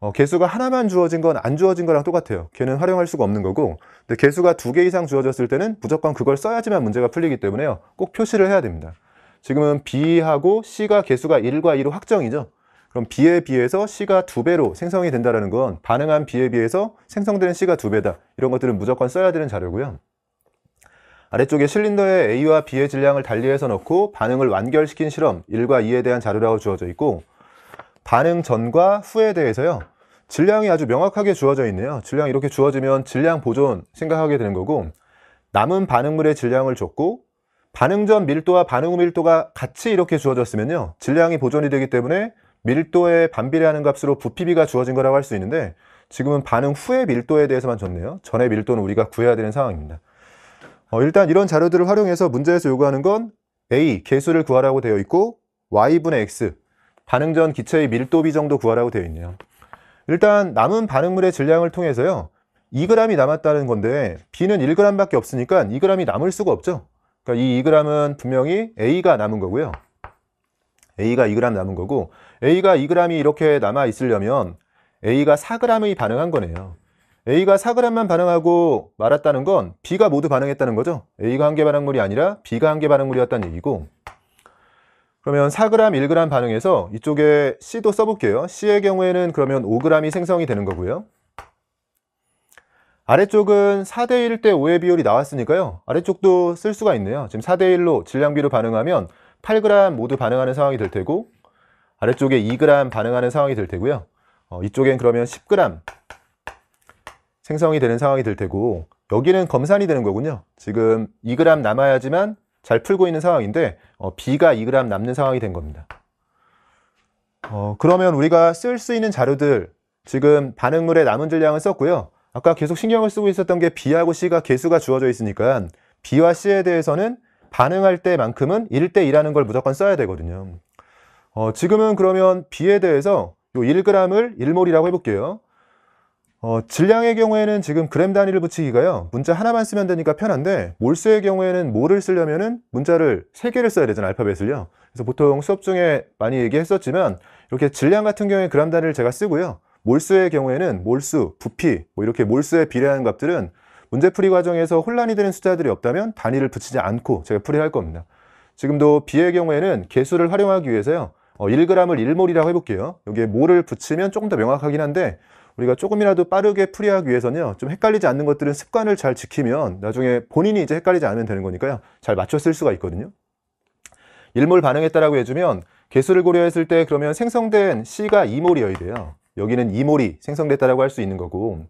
어, 개수가 하나만 주어진 건 안 주어진 거랑 똑같아요. 걔는 활용할 수가 없는 거고 근데 개수가 두 개 이상 주어졌을 때는 무조건 그걸 써야지만 문제가 풀리기 때문에요. 꼭 표시를 해야 됩니다. 지금은 B하고 C가 개수가 1과 2로 확정이죠. 그럼 B에 비해서 C가 두배로 생성이 된다는 건 반응한 B에 비해서 생성되는 C가 두배다 이런 것들은 무조건 써야 되는 자료고요. 아래쪽에 실린더에 A와 B의 질량을 달리해서 넣고 반응을 완결시킨 실험 1과 2에 대한 자료라고 주어져 있고 반응 전과 후에 대해서요 질량이 아주 명확하게 주어져 있네요 질량 이렇게 주어지면 질량 보존 생각하게 되는 거고 남은 반응물의 질량을 줬고 반응 전 밀도와 반응 후 밀도가 같이 이렇게 주어졌으면요 질량이 보존이 되기 때문에 밀도에 반비례하는 값으로 부피비가 주어진 거라고 할 수 있는데 지금은 반응 후의 밀도에 대해서만 줬네요 전의 밀도는 우리가 구해야 되는 상황입니다 어, 일단 이런 자료들을 활용해서 문제에서 요구하는 건 A, 개수를 구하라고 되어 있고 Y분의 X, 반응 전 기체의 밀도비 정도 구하라고 되어 있네요. 일단 남은 반응물의 질량을 통해서요. 2g이 남았다는 건데 B는 1g밖에 없으니까 2g이 남을 수가 없죠. 그러니까 이 2g은 분명히 A가 남은 거고요. A가 2g 남은 거고 A가 2g이 이렇게 남아 있으려면 A가 4g이 반응한 거네요. A가 4g만 반응하고 말았다는 건 B가 모두 반응했다는 거죠. A가 한 개 반응물이 아니라 B가 한 개 반응물이었다는 얘기고 그러면 4g, 1g 반응해서 이쪽에 C도 써볼게요. C의 경우에는 그러면 5g이 생성이 되는 거고요. 아래쪽은 4대1 대 5의 비율이 나왔으니까요. 아래쪽도 쓸 수가 있네요. 지금 4대1로 질량비로 반응하면 8g 모두 반응하는 상황이 될 테고 아래쪽에 2g 반응하는 상황이 될 테고요. 어, 이쪽엔 그러면 10g 생성이 되는 상황이 될 테고 여기는 검산이 되는 거군요 지금 2g 남아야지만 잘 풀고 있는 상황인데 어, B가 2g 남는 상황이 된 겁니다 어, 그러면 우리가 쓸 수 있는 자료들 지금 반응물의 남은 질량을 썼고요 아까 계속 신경을 쓰고 있었던 게 B하고 C가 개수가 주어져 있으니까 B와 C에 대해서는 반응할 때만큼은 1대2라는 걸 무조건 써야 되거든요 어, 지금은 그러면 B에 대해서 요 1g을 1몰이라고 해볼게요 어, 질량의 경우에는 지금 그램 단위를 붙이기가요 문자 하나만 쓰면 되니까 편한데 몰수의 경우에는 모를 쓰려면 은 문자를 3개를 써야 되잖아요 알파벳을요 그래서 보통 수업 중에 많이 얘기했었지만 이렇게 질량 같은 경우에 그램 단위를 제가 쓰고요 몰수의 경우에는 몰수, 부피 뭐 이렇게 몰수에 비례하는 값들은 문제풀이 과정에서 혼란이 되는 숫자들이 없다면 단위를 붙이지 않고 제가 풀이할 겁니다 지금도 비의 경우에는 개수를 활용하기 위해서요 어, 1g을 1몰이라고 해볼게요 여기에 몰을 붙이면 조금 더 명확하긴 한데 우리가 조금이라도 빠르게 풀이하기 위해서는요 좀 헷갈리지 않는 것들은 습관을 잘 지키면 나중에 본인이 이제 헷갈리지 않으면 되는 거니까요 잘 맞춰 쓸 수가 있거든요 일몰 반응했다라고 해주면 개수를 고려했을 때 그러면 생성된 C가 2몰이어야 돼요 여기는 2몰이 생성됐다라고 할 수 있는 거고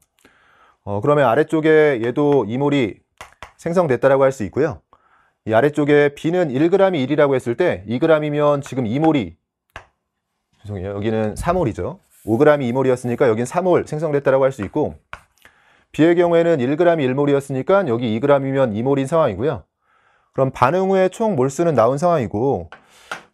어, 그러면 아래쪽에 얘도 2몰이 생성됐다라고 할 수 있고요 이 아래쪽에 B는 1g이 1이라고 했을 때 2g이면 지금 2몰이 죄송해요 여기는 3몰이죠 5g이 2몰이었으니까 여긴 3몰 생성됐다고할 수 있고 B의 경우에는 1g이 1몰이었으니까 여기 2g이면 2몰인 상황이고요. 그럼 반응 후에 총 몰수는 나온 상황이고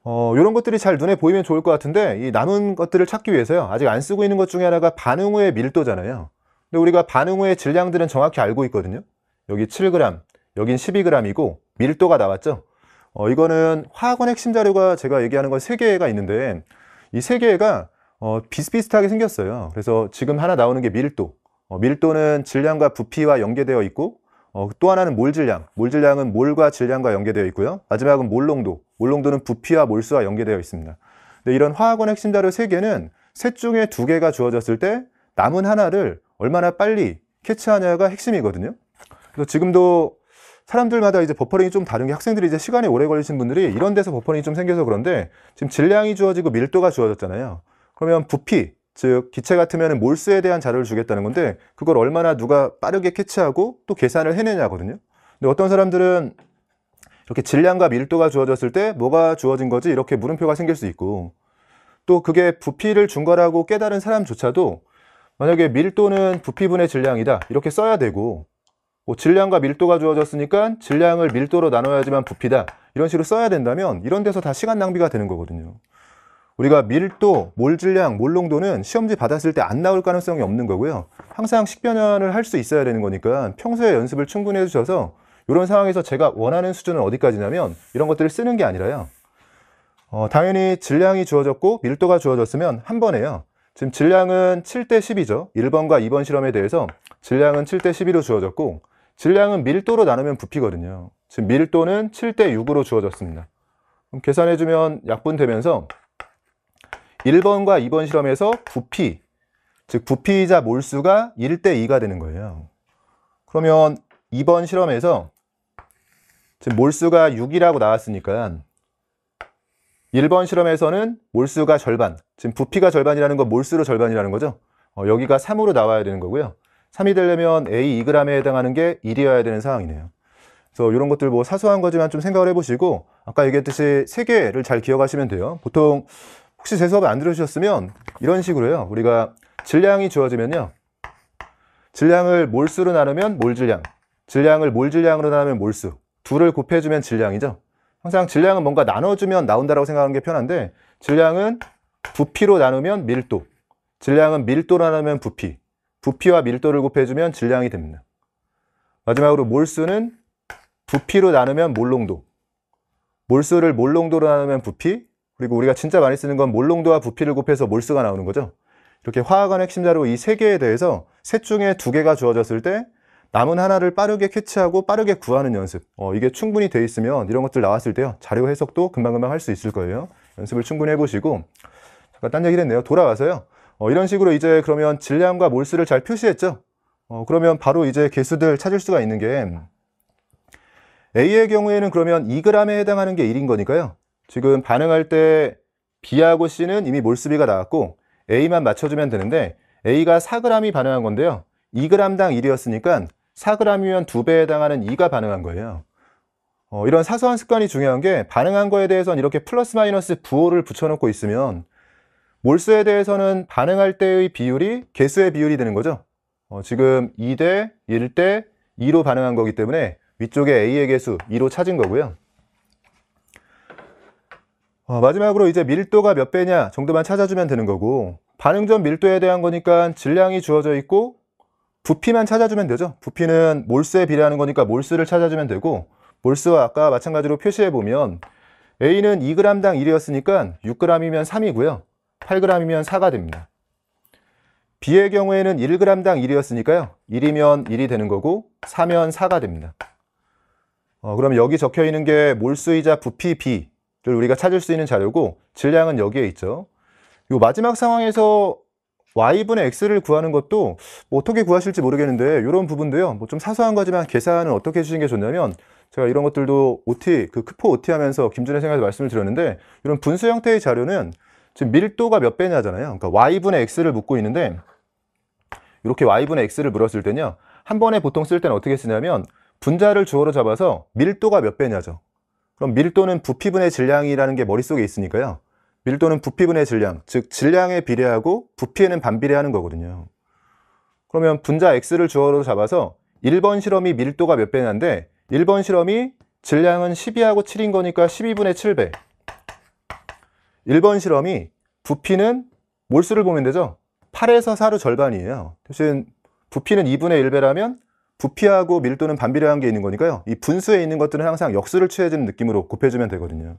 어, 이런 것들이 잘 눈에 보이면 좋을 것 같은데 이 남은 것들을 찾기 위해서요. 아직 안 쓰고 있는 것 중에 하나가 반응 후의 밀도잖아요. 근데 우리가 반응 후의 질량들은 정확히 알고 있거든요. 여기 7g, 여긴 12g이고 밀도가 나왔죠. 어, 이거는 화학원 핵심 자료가 제가 얘기하는 건 3개가 있는데 이 3개가 어, 비슷비슷하게 생겼어요. 그래서 지금 하나 나오는 게 밀도. 어, 밀도는 질량과 부피와 연계되어 있고 어, 또 하나는 몰 질량. 몰 질량은 몰과 질량과 연계되어 있고요. 마지막은 몰 농도. 몰 농도는 부피와 몰수와 연계되어 있습니다. 근데 이런 화학원 핵심 자료 3개는셋 중에 두개가 주어졌을 때 남은 하나를 얼마나 빨리 캐치하냐가 핵심이거든요. 그래서 지금도 사람들마다 이제 버퍼링이 좀 다른 게 학생들이 이제 시간이 오래 걸리신 분들이 이런 데서 버퍼링이 좀 생겨서 그런데 지금 질량이 주어지고 밀도가 주어졌잖아요. 그러면 부피, 즉 기체 같으면 몰수에 대한 자료를 주겠다는 건데 그걸 얼마나 누가 빠르게 캐치하고 또 계산을 해내냐거든요. 근데 어떤 사람들은 이렇게 질량과 밀도가 주어졌을 때 뭐가 주어진 거지 이렇게 물음표가 생길 수 있고 또 그게 부피를 준 거라고 깨달은 사람조차도 만약에 밀도는 부피분의 질량이다 이렇게 써야 되고 뭐 질량과 밀도가 주어졌으니까 질량을 밀도로 나눠야지만 부피다 이런 식으로 써야 된다면 이런 데서 다 시간 낭비가 되는 거거든요 우리가 밀도, 몰 질량, 몰 농도는 시험지 받았을 때 안 나올 가능성이 없는 거고요. 항상 식변환을 할 수 있어야 되는 거니까 평소에 연습을 충분히 해주셔서 이런 상황에서 제가 원하는 수준은 어디까지냐면 이런 것들을 쓰는 게 아니라요. 어, 당연히 질량이 주어졌고 밀도가 주어졌으면 한 번에요. 지금 질량은 7대 10이죠. 1번과 2번 실험에 대해서 질량은 7대 12로 주어졌고 질량은 밀도로 나누면 부피거든요. 지금 밀도는 7대 6으로 주어졌습니다. 그럼 계산해주면 약분되면서 1번과 2번 실험에서 부피, 즉 부피이자 몰수가 1대 2가 되는 거예요. 그러면 2번 실험에서 지금 몰수가 6이라고 나왔으니까 1번 실험에서는 몰수가 절반, 지금 부피가 절반이라는 건 몰수로 절반이라는 거죠. 어, 여기가 3으로 나와야 되는 거고요. 3이 되려면 A 2g에 해당하는 게 1이어야 되는 상황이네요. 그래서 이런 것들 뭐 사소한 거지만 좀 생각을 해보시고 아까 얘기했듯이 세 개를 잘 기억하시면 돼요. 보통 혹시 제 수업을 안 들으셨으면 이런 식으로요. 우리가 질량이 주어지면요. 질량을 몰수로 나누면 몰질량, 질량을 몰질량으로 나누면 몰수, 둘을 곱해주면 질량이죠. 항상 질량은 뭔가 나눠주면 나온다고 생각하는 게 편한데 질량은 부피로 나누면 밀도, 질량은 밀도로 나누면 부피, 부피와 밀도를 곱해주면 질량이 됩니다. 마지막으로 몰수는 부피로 나누면 몰농도, 몰수를 몰농도로 나누면 부피, 그리고 우리가 진짜 많이 쓰는 건 몰농도와 부피를 곱해서 몰수가 나오는 거죠. 이렇게 화학원 핵심자로 이 세 개에 대해서 셋 중에 두 개가 주어졌을 때 남은 하나를 빠르게 캐치하고 빠르게 구하는 연습 어, 이게 충분히 돼 있으면 이런 것들 나왔을 때요 자료 해석도 금방금방 할 수 있을 거예요 연습을 충분히 해보시고 잠깐 딴 얘기를 했네요 돌아와서요 어, 이런 식으로 이제 그러면 질량과 몰수를 잘 표시했죠 어, 그러면 바로 이제 개수들 찾을 수가 있는 게 A의 경우에는 그러면 2g에 해당하는 게 1인 거니까요 지금 반응할 때 B하고 C는 이미 몰수비가 나왔고 A만 맞춰주면 되는데 A가 4g이 반응한 건데요. 2g당 1이었으니까 4g이면 2배에 해당하는 2가 반응한 거예요. 어, 이런 사소한 습관이 중요한 게 반응한 거에 대해서는 이렇게 플러스 마이너스 부호를 붙여놓고 있으면 몰수에 대해서는 반응할 때의 비율이 개수의 비율이 되는 거죠. 어, 지금 2대 1대 2로 반응한 거기 때문에 위쪽에 A의 개수 2로 찾은 거고요. 어, 마지막으로 이제 밀도가 몇 배냐 정도만 찾아주면 되는 거고 반응전 밀도에 대한 거니까 질량이 주어져 있고 부피만 찾아주면 되죠 부피는 몰수에 비례하는 거니까 몰수를 찾아주면 되고 몰수와 아까 마찬가지로 표시해 보면 A는 2g당 1이었으니까 6g이면 3이고요 8g이면 4가 됩니다 B의 경우에는 1g당 1이었으니까요 1이면 1이 되는 거고 4면 4가 됩니다 어, 그럼 여기 적혀 있는 게 몰수이자 부피 B 우리가 찾을 수 있는 자료고 질량은 여기에 있죠 이 마지막 상황에서 y분의 x를 구하는 것도 뭐 어떻게 구하실지 모르겠는데 이런 부분도요 뭐 좀 사소한 거지만 계산은 어떻게 해주시는 게 좋냐면 제가 이런 것들도 OT, 그 크포 OT 하면서 김준혜 생각에서 말씀을 드렸는데 이런 분수 형태의 자료는 지금 밀도가 몇 배냐잖아요 그러니까 y분의 x를 묻고 있는데 이렇게 y분의 x를 물었을 때요한 번에 보통 쓸 때는 어떻게 쓰냐면 분자를 주어로 잡아서 밀도가 몇 배냐죠 그럼 밀도는 부피분의 질량이라는 게 머릿속에 있으니까요. 밀도는 부피분의 질량, 즉 질량에 비례하고 부피에는 반비례하는 거거든요. 그러면 분자 X를 주어로 잡아서 1번 실험이 밀도가 몇 배냐인데 1번 실험이 질량은 12하고 7인 거니까 12분의 7배 1번 실험이 부피는 몰수를 보면 되죠 8에서 4로 절반이에요 대신 부피는 2분의 1배라면 부피하고 밀도는 반비례한 게 있는 거니까요. 이 분수에 있는 것들은 항상 역수를 취해주는 느낌으로 곱해주면 되거든요.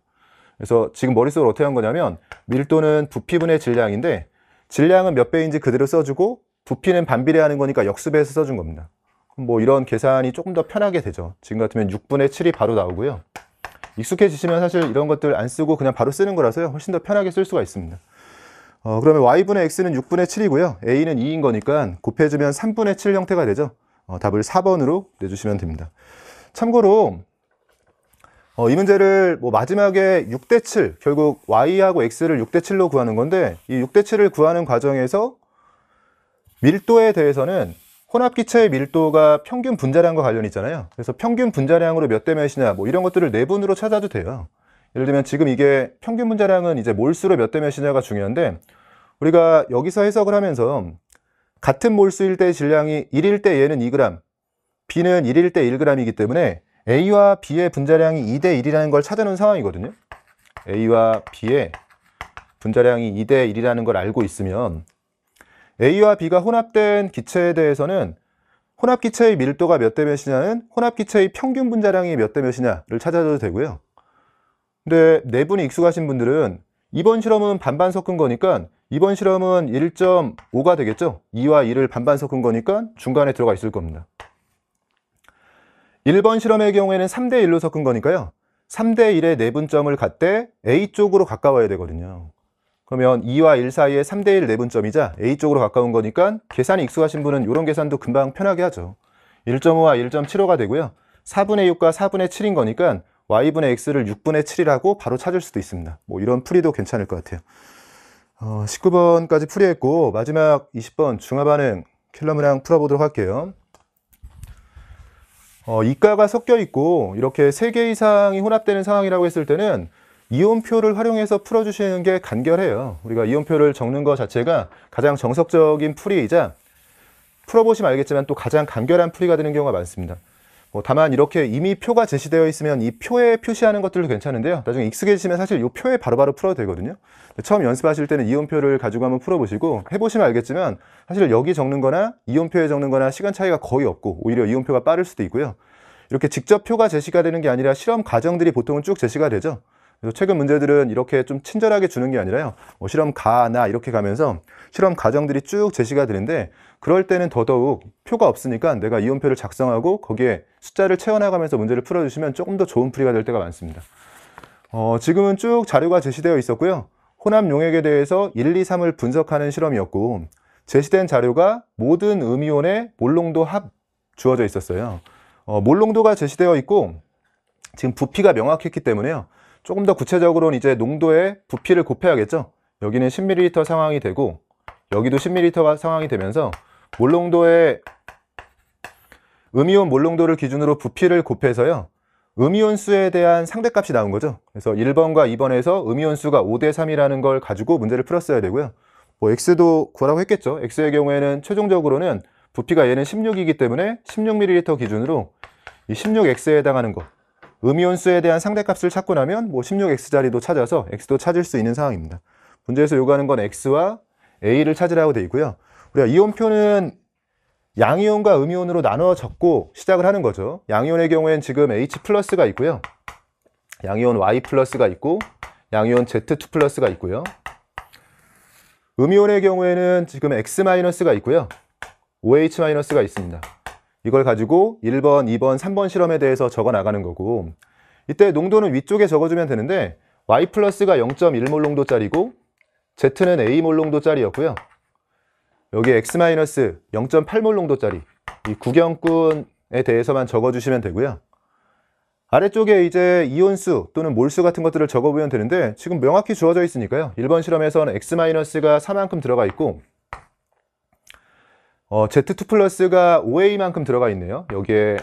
그래서 지금 머릿속으로 어떻게 한 거냐면 밀도는 부피분의 질량인데 질량은 몇 배인지 그대로 써주고 부피는 반비례하는 거니까 역수배해서 써준 겁니다. 뭐 이런 계산이 조금 더 편하게 되죠. 지금 같으면 6분의 7이 바로 나오고요. 익숙해지시면 사실 이런 것들 안 쓰고 그냥 바로 쓰는 거라서요. 훨씬 더 편하게 쓸 수가 있습니다. 어, 그러면 y분의 x는 6분의 7이고요. a는 2인 거니까 곱해주면 3분의 7 형태가 되죠. 어, 답을 4번으로 내주시면 됩니다. 참고로 어, 이 문제를 뭐 마지막에 6대7 결국 y하고 x를 6대7로 구하는 건데 이 6대7을 구하는 과정에서 밀도에 대해서는 혼합기체의 밀도가 평균 분자량과 관련이 있잖아요 그래서 평균 분자량으로 몇 대 몇이냐 뭐 이런 것들을 내분으로 네 찾아도 돼요 예를 들면 지금 이게 평균 분자량은 이제 몰수로 몇 대 몇이냐가 중요한데 우리가 여기서 해석을 하면서 같은 몰수일 때 질량이 1일 때 얘는 2g, B는 1일 때 1g이기 때문에 A와 B의 분자량이 2대 1이라는 걸 찾아놓은 상황이거든요. A와 B의 분자량이 2대 1이라는 걸 알고 있으면 A와 B가 혼합된 기체에 대해서는 혼합기체의 밀도가 몇 대 몇이냐는 혼합기체의 평균 분자량이 몇 대 몇이냐를 찾아줘도 되고요. 근데 내분이 네 익숙하신 분들은 이번 실험은 반반 섞은 거니까 이번 실험은 1.5가 되겠죠? 2와 2를 반반 섞은 거니까 중간에 들어가 있을 겁니다. 1번 실험의 경우에는 3대1로 섞은 거니까요. 3대1의 내분점을 갖되 A쪽으로 가까워야 되거든요. 그러면 2와 1사이에 3대1 내분점이자 A쪽으로 가까운 거니까 계산이 익숙하신 분은 이런 계산도 금방 편하게 하죠. 1.5와 1.75가 되고요. 4분의 6과 4분의 7인 거니까 y분의 x를 6분의 7이라고 바로 찾을 수도 있습니다. 뭐 이런 풀이도 괜찮을 것 같아요. 어, 19번까지 풀이했고 마지막 20번 중화반응 킬러 문항 풀어보도록 할게요. 어, 이가가 섞여 있고 이렇게 3개 이상이 혼합되는 상황이라고 했을 때는 이온표를 활용해서 풀어주시는 게 간결해요. 우리가 이온표를 적는 것 자체가 가장 정석적인 풀이이자 풀어보시면 알겠지만 또 가장 간결한 풀이가 되는 경우가 많습니다. 뭐 다만 이렇게 이미 표가 제시되어 있으면 이 표에 표시하는 것들도 괜찮은데요 나중에 익숙해지시면 사실 이 표에 바로바로 풀어도 되거든요 처음 연습하실 때는 이온표를 가지고 한번 풀어보시고 해보시면 알겠지만 사실 여기 적는 거나 이온표에 적는 거나 시간 차이가 거의 없고 오히려 이온표가 빠를 수도 있고요 이렇게 직접 표가 제시가 되는 게 아니라 실험 과정들이 보통은 쭉 제시가 되죠 그래서 최근 문제들은 이렇게 좀 친절하게 주는 게 아니라요 뭐 실험 가나 이렇게 가면서 실험 과정들이 쭉 제시가 되는데 그럴 때는 더더욱 표가 없으니까 내가 이온표를 작성하고 거기에 숫자를 채워나가면서 문제를 풀어주시면 조금 더 좋은 풀이가 될 때가 많습니다. 어, 지금은 쭉 자료가 제시되어 있었고요. 혼합 용액에 대해서 1, 2, 3을 분석하는 실험이었고 제시된 자료가 모든 음이온의 몰농도 합 주어져 있었어요. 어, 몰농도가 제시되어 있고 지금 부피가 명확했기 때문에요. 조금 더 구체적으로는 이제 농도의 부피를 곱해야겠죠. 여기는 10ml 상황이 되고 여기도 1 0 m l 상황이 되면서 몰롱도의 음이온 몰롱도를 기준으로 부피를 곱해서요 음이온 수에 대한 상대값이 나온 거죠 그래서 1번과 2번에서 음이온 수가 5대 3이라는 걸 가지고 문제를 풀었어야 되고요 뭐 X도 구라고 했겠죠 X의 경우에는 최종적으로는 부피가 얘는 16이기 때문에 16ml 기준으로 이 16X에 해당하는 거 음이온 수에 대한 상대값을 찾고 나면 뭐 16X 자리도 찾아서 X도 찾을 수 있는 상황입니다 문제에서 요구하는 건 X와 A를 찾으라고 돼 있고요 우리가 이온표는 양이온과 음이온으로 나눠 적고 시작을 하는 거죠. 양이온의 경우에는 지금 H 플러스가 있고요. 양이온 Y 플러스가 있고 양이온 Z2 플러스가 있고요. 음이온의 경우에는 지금 X 마이너스가 있고요. OH 마이너스가 있습니다. 이걸 가지고 1번, 2번, 3번 실험에 대해서 적어 나가는 거고 이때 농도는 위쪽에 적어주면 되는데 Y 플러스가 0.1몰 농도짜리고 Z는 A몰 농도짜리였고요. 여기 x-0.8몰 농도짜리 이 구경꾼에 대해서만 적어주시면 되고요. 아래쪽에 이제 이온수 또는 몰수 같은 것들을 적어보면 되는데 지금 명확히 주어져 있으니까요. 1번 실험에서는 x-가 4만큼 들어가 있고 어, Z2 플러스가 5A만큼 들어가 있네요. 여기에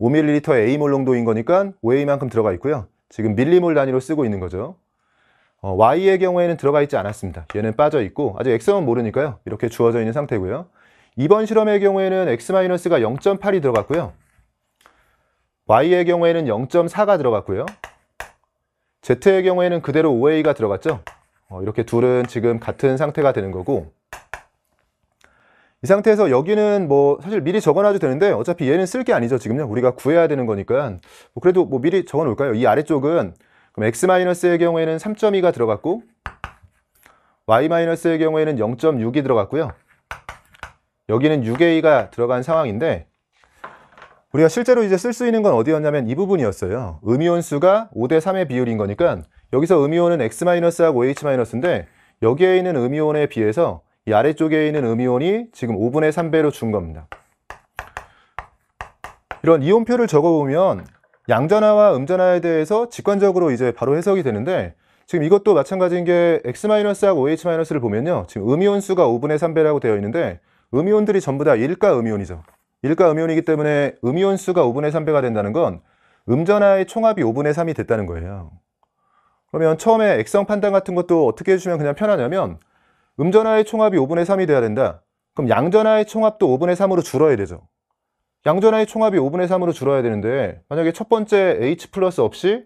5ml A몰 농도인 거니까 5A만큼 들어가 있고요. 지금 밀리몰 단위로 쓰고 있는 거죠. 어, Y의 경우에는 들어가 있지 않았습니다. 얘는 빠져 있고 아직 X만 모르니까요. 이렇게 주어져 있는 상태고요. 이번 실험의 경우에는 X-가 0.8이 들어갔고요. Y의 경우에는 0.4가 들어갔고요. Z의 경우에는 그대로 5A가 들어갔죠. 어, 이렇게 둘은 지금 같은 상태가 되는 거고 이 상태에서 여기는 뭐 사실 미리 적어놔도 되는데 어차피 얘는 쓸 게 아니죠 지금요 우리가 구해야 되는 거니까 뭐 그래도 뭐 미리 적어놓을까요 이 아래쪽은 그럼 x-의 경우에는 3.2가 들어갔고 y-의 경우에는 0.6이 들어갔고요. 여기는 6a가 들어간 상황인데 우리가 실제로 이제 쓸 수 있는 건 어디였냐면 이 부분이었어요. 음이온수가 5대 3의 비율인 거니까 여기서 음이온은 x-하고 oh-인데 여기에 있는 음이온에 비해서 이 아래쪽에 있는 음이온이 지금 5분의 3배로 준 겁니다. 이런 이온표를 적어보면 양전화와 음전화에 대해서 직관적으로 이제 바로 해석이 되는데 지금 이것도 마찬가지인 게 X-하고 OH-를 보면요. 지금 음이온 수가 5분의 3배라고 되어 있는데 음이온들이 전부 다1가 음이온이죠. 1가 음이온이기 때문에 음이온 수가 5분의 3배가 된다는 건 음전화의 총합이 5분의 3이 됐다는 거예요. 그러면 처음에 액성 판단 같은 것도 어떻게 해주시면 그냥 편하냐면 음전화의 총합이 5분의 3이 돼야 된다. 그럼 양전화의 총합도 5분의 3으로 줄어야 되죠. 양전하의 총합이 5분의 3으로 줄어야 되는데 만약에 첫 번째 H 플러스 없이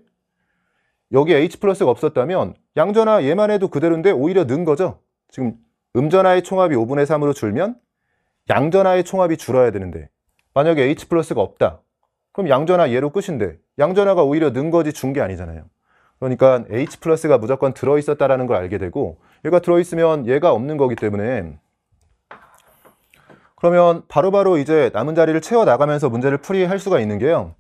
여기 H 플러스가 없었다면 양전하 얘만 해도 그대로인데 오히려 는 거죠. 지금 음전하의 총합이 5분의 3으로 줄면 양전하의 총합이 줄어야 되는데 만약에 H 플러스가 없다. 그럼 양전하 얘로 끝인데 양전하가 오히려 는 거지 준 게 아니잖아요. 그러니까 H 플러스가 무조건 들어있었다는 걸 알게 되고 얘가 들어있으면 얘가 없는 거기 때문에 그러면 바로바로 바로 이제 남은 자리를 채워 나가면서 문제를 풀이할 수가 있는 게요.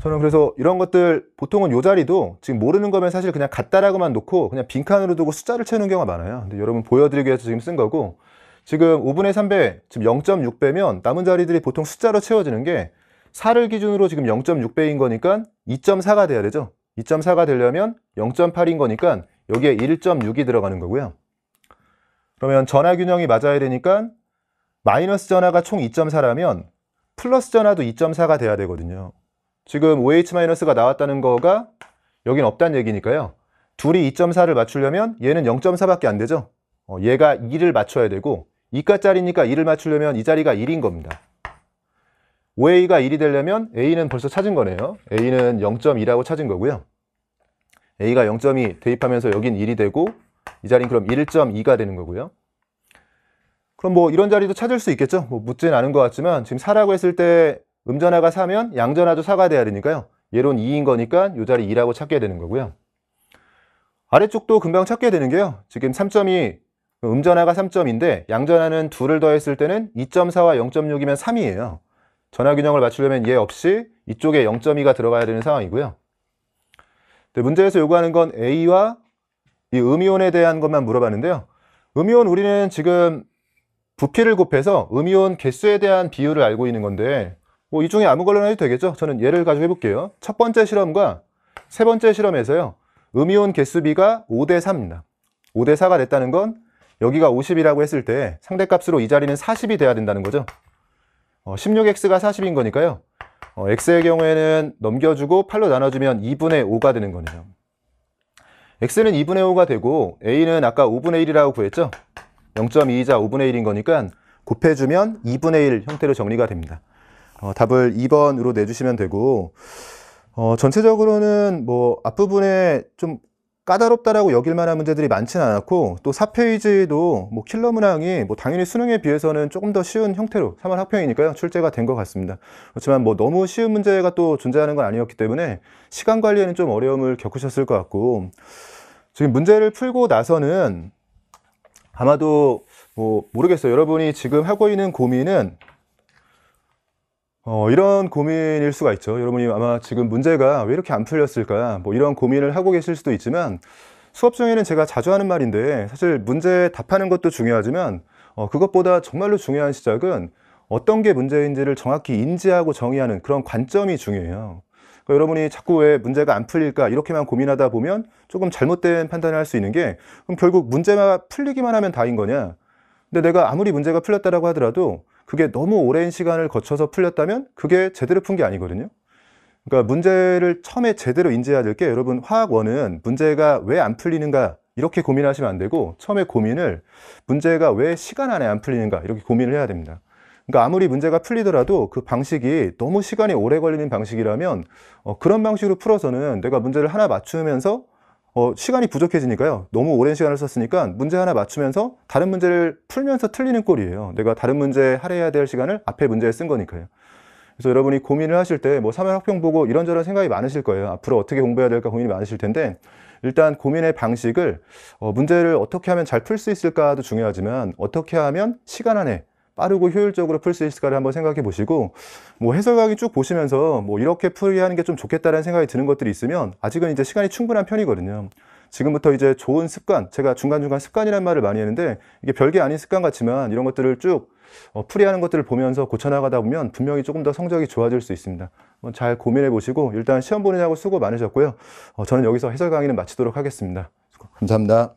저는 그래서 이런 것들 보통은 요 자리도 지금 모르는 거면 사실 그냥 같다라고만 놓고 그냥 빈칸으로 두고 숫자를 채우는 경우가 많아요. 근데 여러분 보여드리기 위해서 지금 쓴 거고 지금 5분의 3배, 지금 0.6배면 남은 자리들이 보통 숫자로 채워지는 게 4를 기준으로 지금 0.6배인 거니까 2.4가 돼야 되죠. 2.4가 되려면 0.8인 거니까 여기에 1.6이 들어가는 거고요. 그러면 전화균형이 맞아야 되니까 마이너스 전화가 총 2.4라면 플러스 전화도 2.4가 돼야 되거든요. 지금 OH-가 나왔다는 거가 여긴 없다는 얘기니까요. 둘이 2.4를 맞추려면 얘는 0.4밖에 안 되죠. 어, 얘가 2를 맞춰야 되고 2가짜리니까 2를 맞추려면 이 자리가 1인 겁니다. OA가 1이 되려면 A는 벌써 찾은 거네요. A는 0.2라고 찾은 거고요. A가 0.2 대입하면서 여긴 1이 되고 이 자리는 그럼 1.2가 되는 거고요. 그럼 뭐 이런 자리도 찾을 수 있겠죠 뭐 묻진 않은 것 같지만 지금 사라고 했을 때 음전화가 사면 양전화도 사가 돼야 되니까요 예론 2인 거니까 이 자리 2라고 찾게 되는 거고요 아래쪽도 금방 찾게 되는 게요 지금 3.2 음전화가 3점인데 양전화는 2를 더했을 때는 2.4와 0.6이면 3이에요 전화균형을 맞추려면 얘 없이 이쪽에 0.2가 들어가야 되는 상황이고요 문제에서 요구하는 건 A와 이 음이온에 대한 것만 물어봤는데요 음이온 우리는 지금 부피를 곱해서 음이온 개수에 대한 비율을 알고 있는 건데 뭐이 중에 아무 걸로나 해도 되겠죠? 저는 예를 가지고 해볼게요. 첫 번째 실험과 세 번째 실험에서요. 음이온 개수비가 5대 3입니다. 5대 4가 됐다는 건 여기가 50이라고 했을 때 상대값으로 이 자리는 40이 돼야 된다는 거죠. 어, 16x가 40인 거니까요. 어, x의 경우에는 넘겨주고 8로 나눠주면 2분의 5가 되는 거네요. x는 2분의 5가 되고 a는 아까 5분의 1이라고 구했죠? 0.2이자 5분의 1인 거니까 곱해주면 2분의 1 형태로 정리가 됩니다. 어, 답을 2번으로 내주시면 되고 어, 전체적으로는 뭐 앞부분에 좀 까다롭다라고 여길 만한 문제들이 많지는 않았고 또 4페이지도 뭐 킬러 문항이 뭐 당연히 수능에 비해서는 조금 더 쉬운 형태로 3월 학평이니까요 출제가 된 것 같습니다 그렇지만 뭐 너무 쉬운 문제가 또 존재하는 건 아니었기 때문에 시간 관리에는 좀 어려움을 겪으셨을 것 같고 지금 문제를 풀고 나서는 아마도 뭐 모르겠어요. 여러분이 지금 하고 있는 고민은 어, 이런 고민일 수가 있죠. 여러분이 아마 지금 문제가 왜 이렇게 안 풀렸을까? 뭐 이런 고민을 하고 계실 수도 있지만 수업 중에는 제가 자주 하는 말인데 사실 문제 답하는 것도 중요하지만 어, 그것보다 정말로 중요한 시작은 어떤 게 문제인지를 정확히 인지하고 정의하는 그런 관점이 중요해요. 그러니까 여러분이 자꾸 왜 문제가 안 풀릴까 이렇게만 고민하다 보면 조금 잘못된 판단을 할 수 있는 게 그럼 결국 문제가 풀리기만 하면 다인 거냐? 근데 내가 아무리 문제가 풀렸다라고 하더라도 그게 너무 오랜 시간을 거쳐서 풀렸다면 그게 제대로 푼 게 아니거든요. 그러니까 문제를 처음에 제대로 인지해야 될 게 여러분 화학원은 문제가 왜 안 풀리는가 이렇게 고민하시면 안 되고 처음에 고민을 문제가 왜 시간 안에 안 풀리는가 이렇게 고민을 해야 됩니다. 그러니까 아무리 문제가 풀리더라도 그 방식이 너무 시간이 오래 걸리는 방식이라면 어, 그런 방식으로 풀어서는 내가 문제를 하나 맞추면서 어, 시간이 부족해지니까요. 너무 오랜 시간을 썼으니까 문제 하나 맞추면서 다른 문제를 풀면서 틀리는 꼴이에요. 내가 다른 문제 할애해야 될 시간을 앞에 문제에 쓴 거니까요. 그래서 여러분이 고민을 하실 때 뭐 사면 학평 보고 이런저런 생각이 많으실 거예요. 앞으로 어떻게 공부해야 될까 고민이 많으실 텐데 일단 고민의 방식을 어, 문제를 어떻게 하면 잘 풀 수 있을까도 중요하지만 어떻게 하면 시간 안에 빠르고 효율적으로 풀 수 있을까를 한번 생각해 보시고 뭐 해설 강의 쭉 보시면서 뭐 이렇게 풀이 하는 게 좀 좋겠다라는 생각이 드는 것들이 있으면 아직은 이제 시간이 충분한 편이거든요. 지금부터 이제 좋은 습관, 제가 중간중간 습관이란 말을 많이 했는데 이게 별게 아닌 습관 같지만 이런 것들을 쭉 어, 풀이하는 것들을 보면서 고쳐나가다 보면 분명히 조금 더 성적이 좋아질 수 있습니다. 잘 고민해 보시고 일단 시험 보느냐고 수고 많으셨고요. 어, 저는 여기서 해설 강의는 마치도록 하겠습니다. 감사합니다.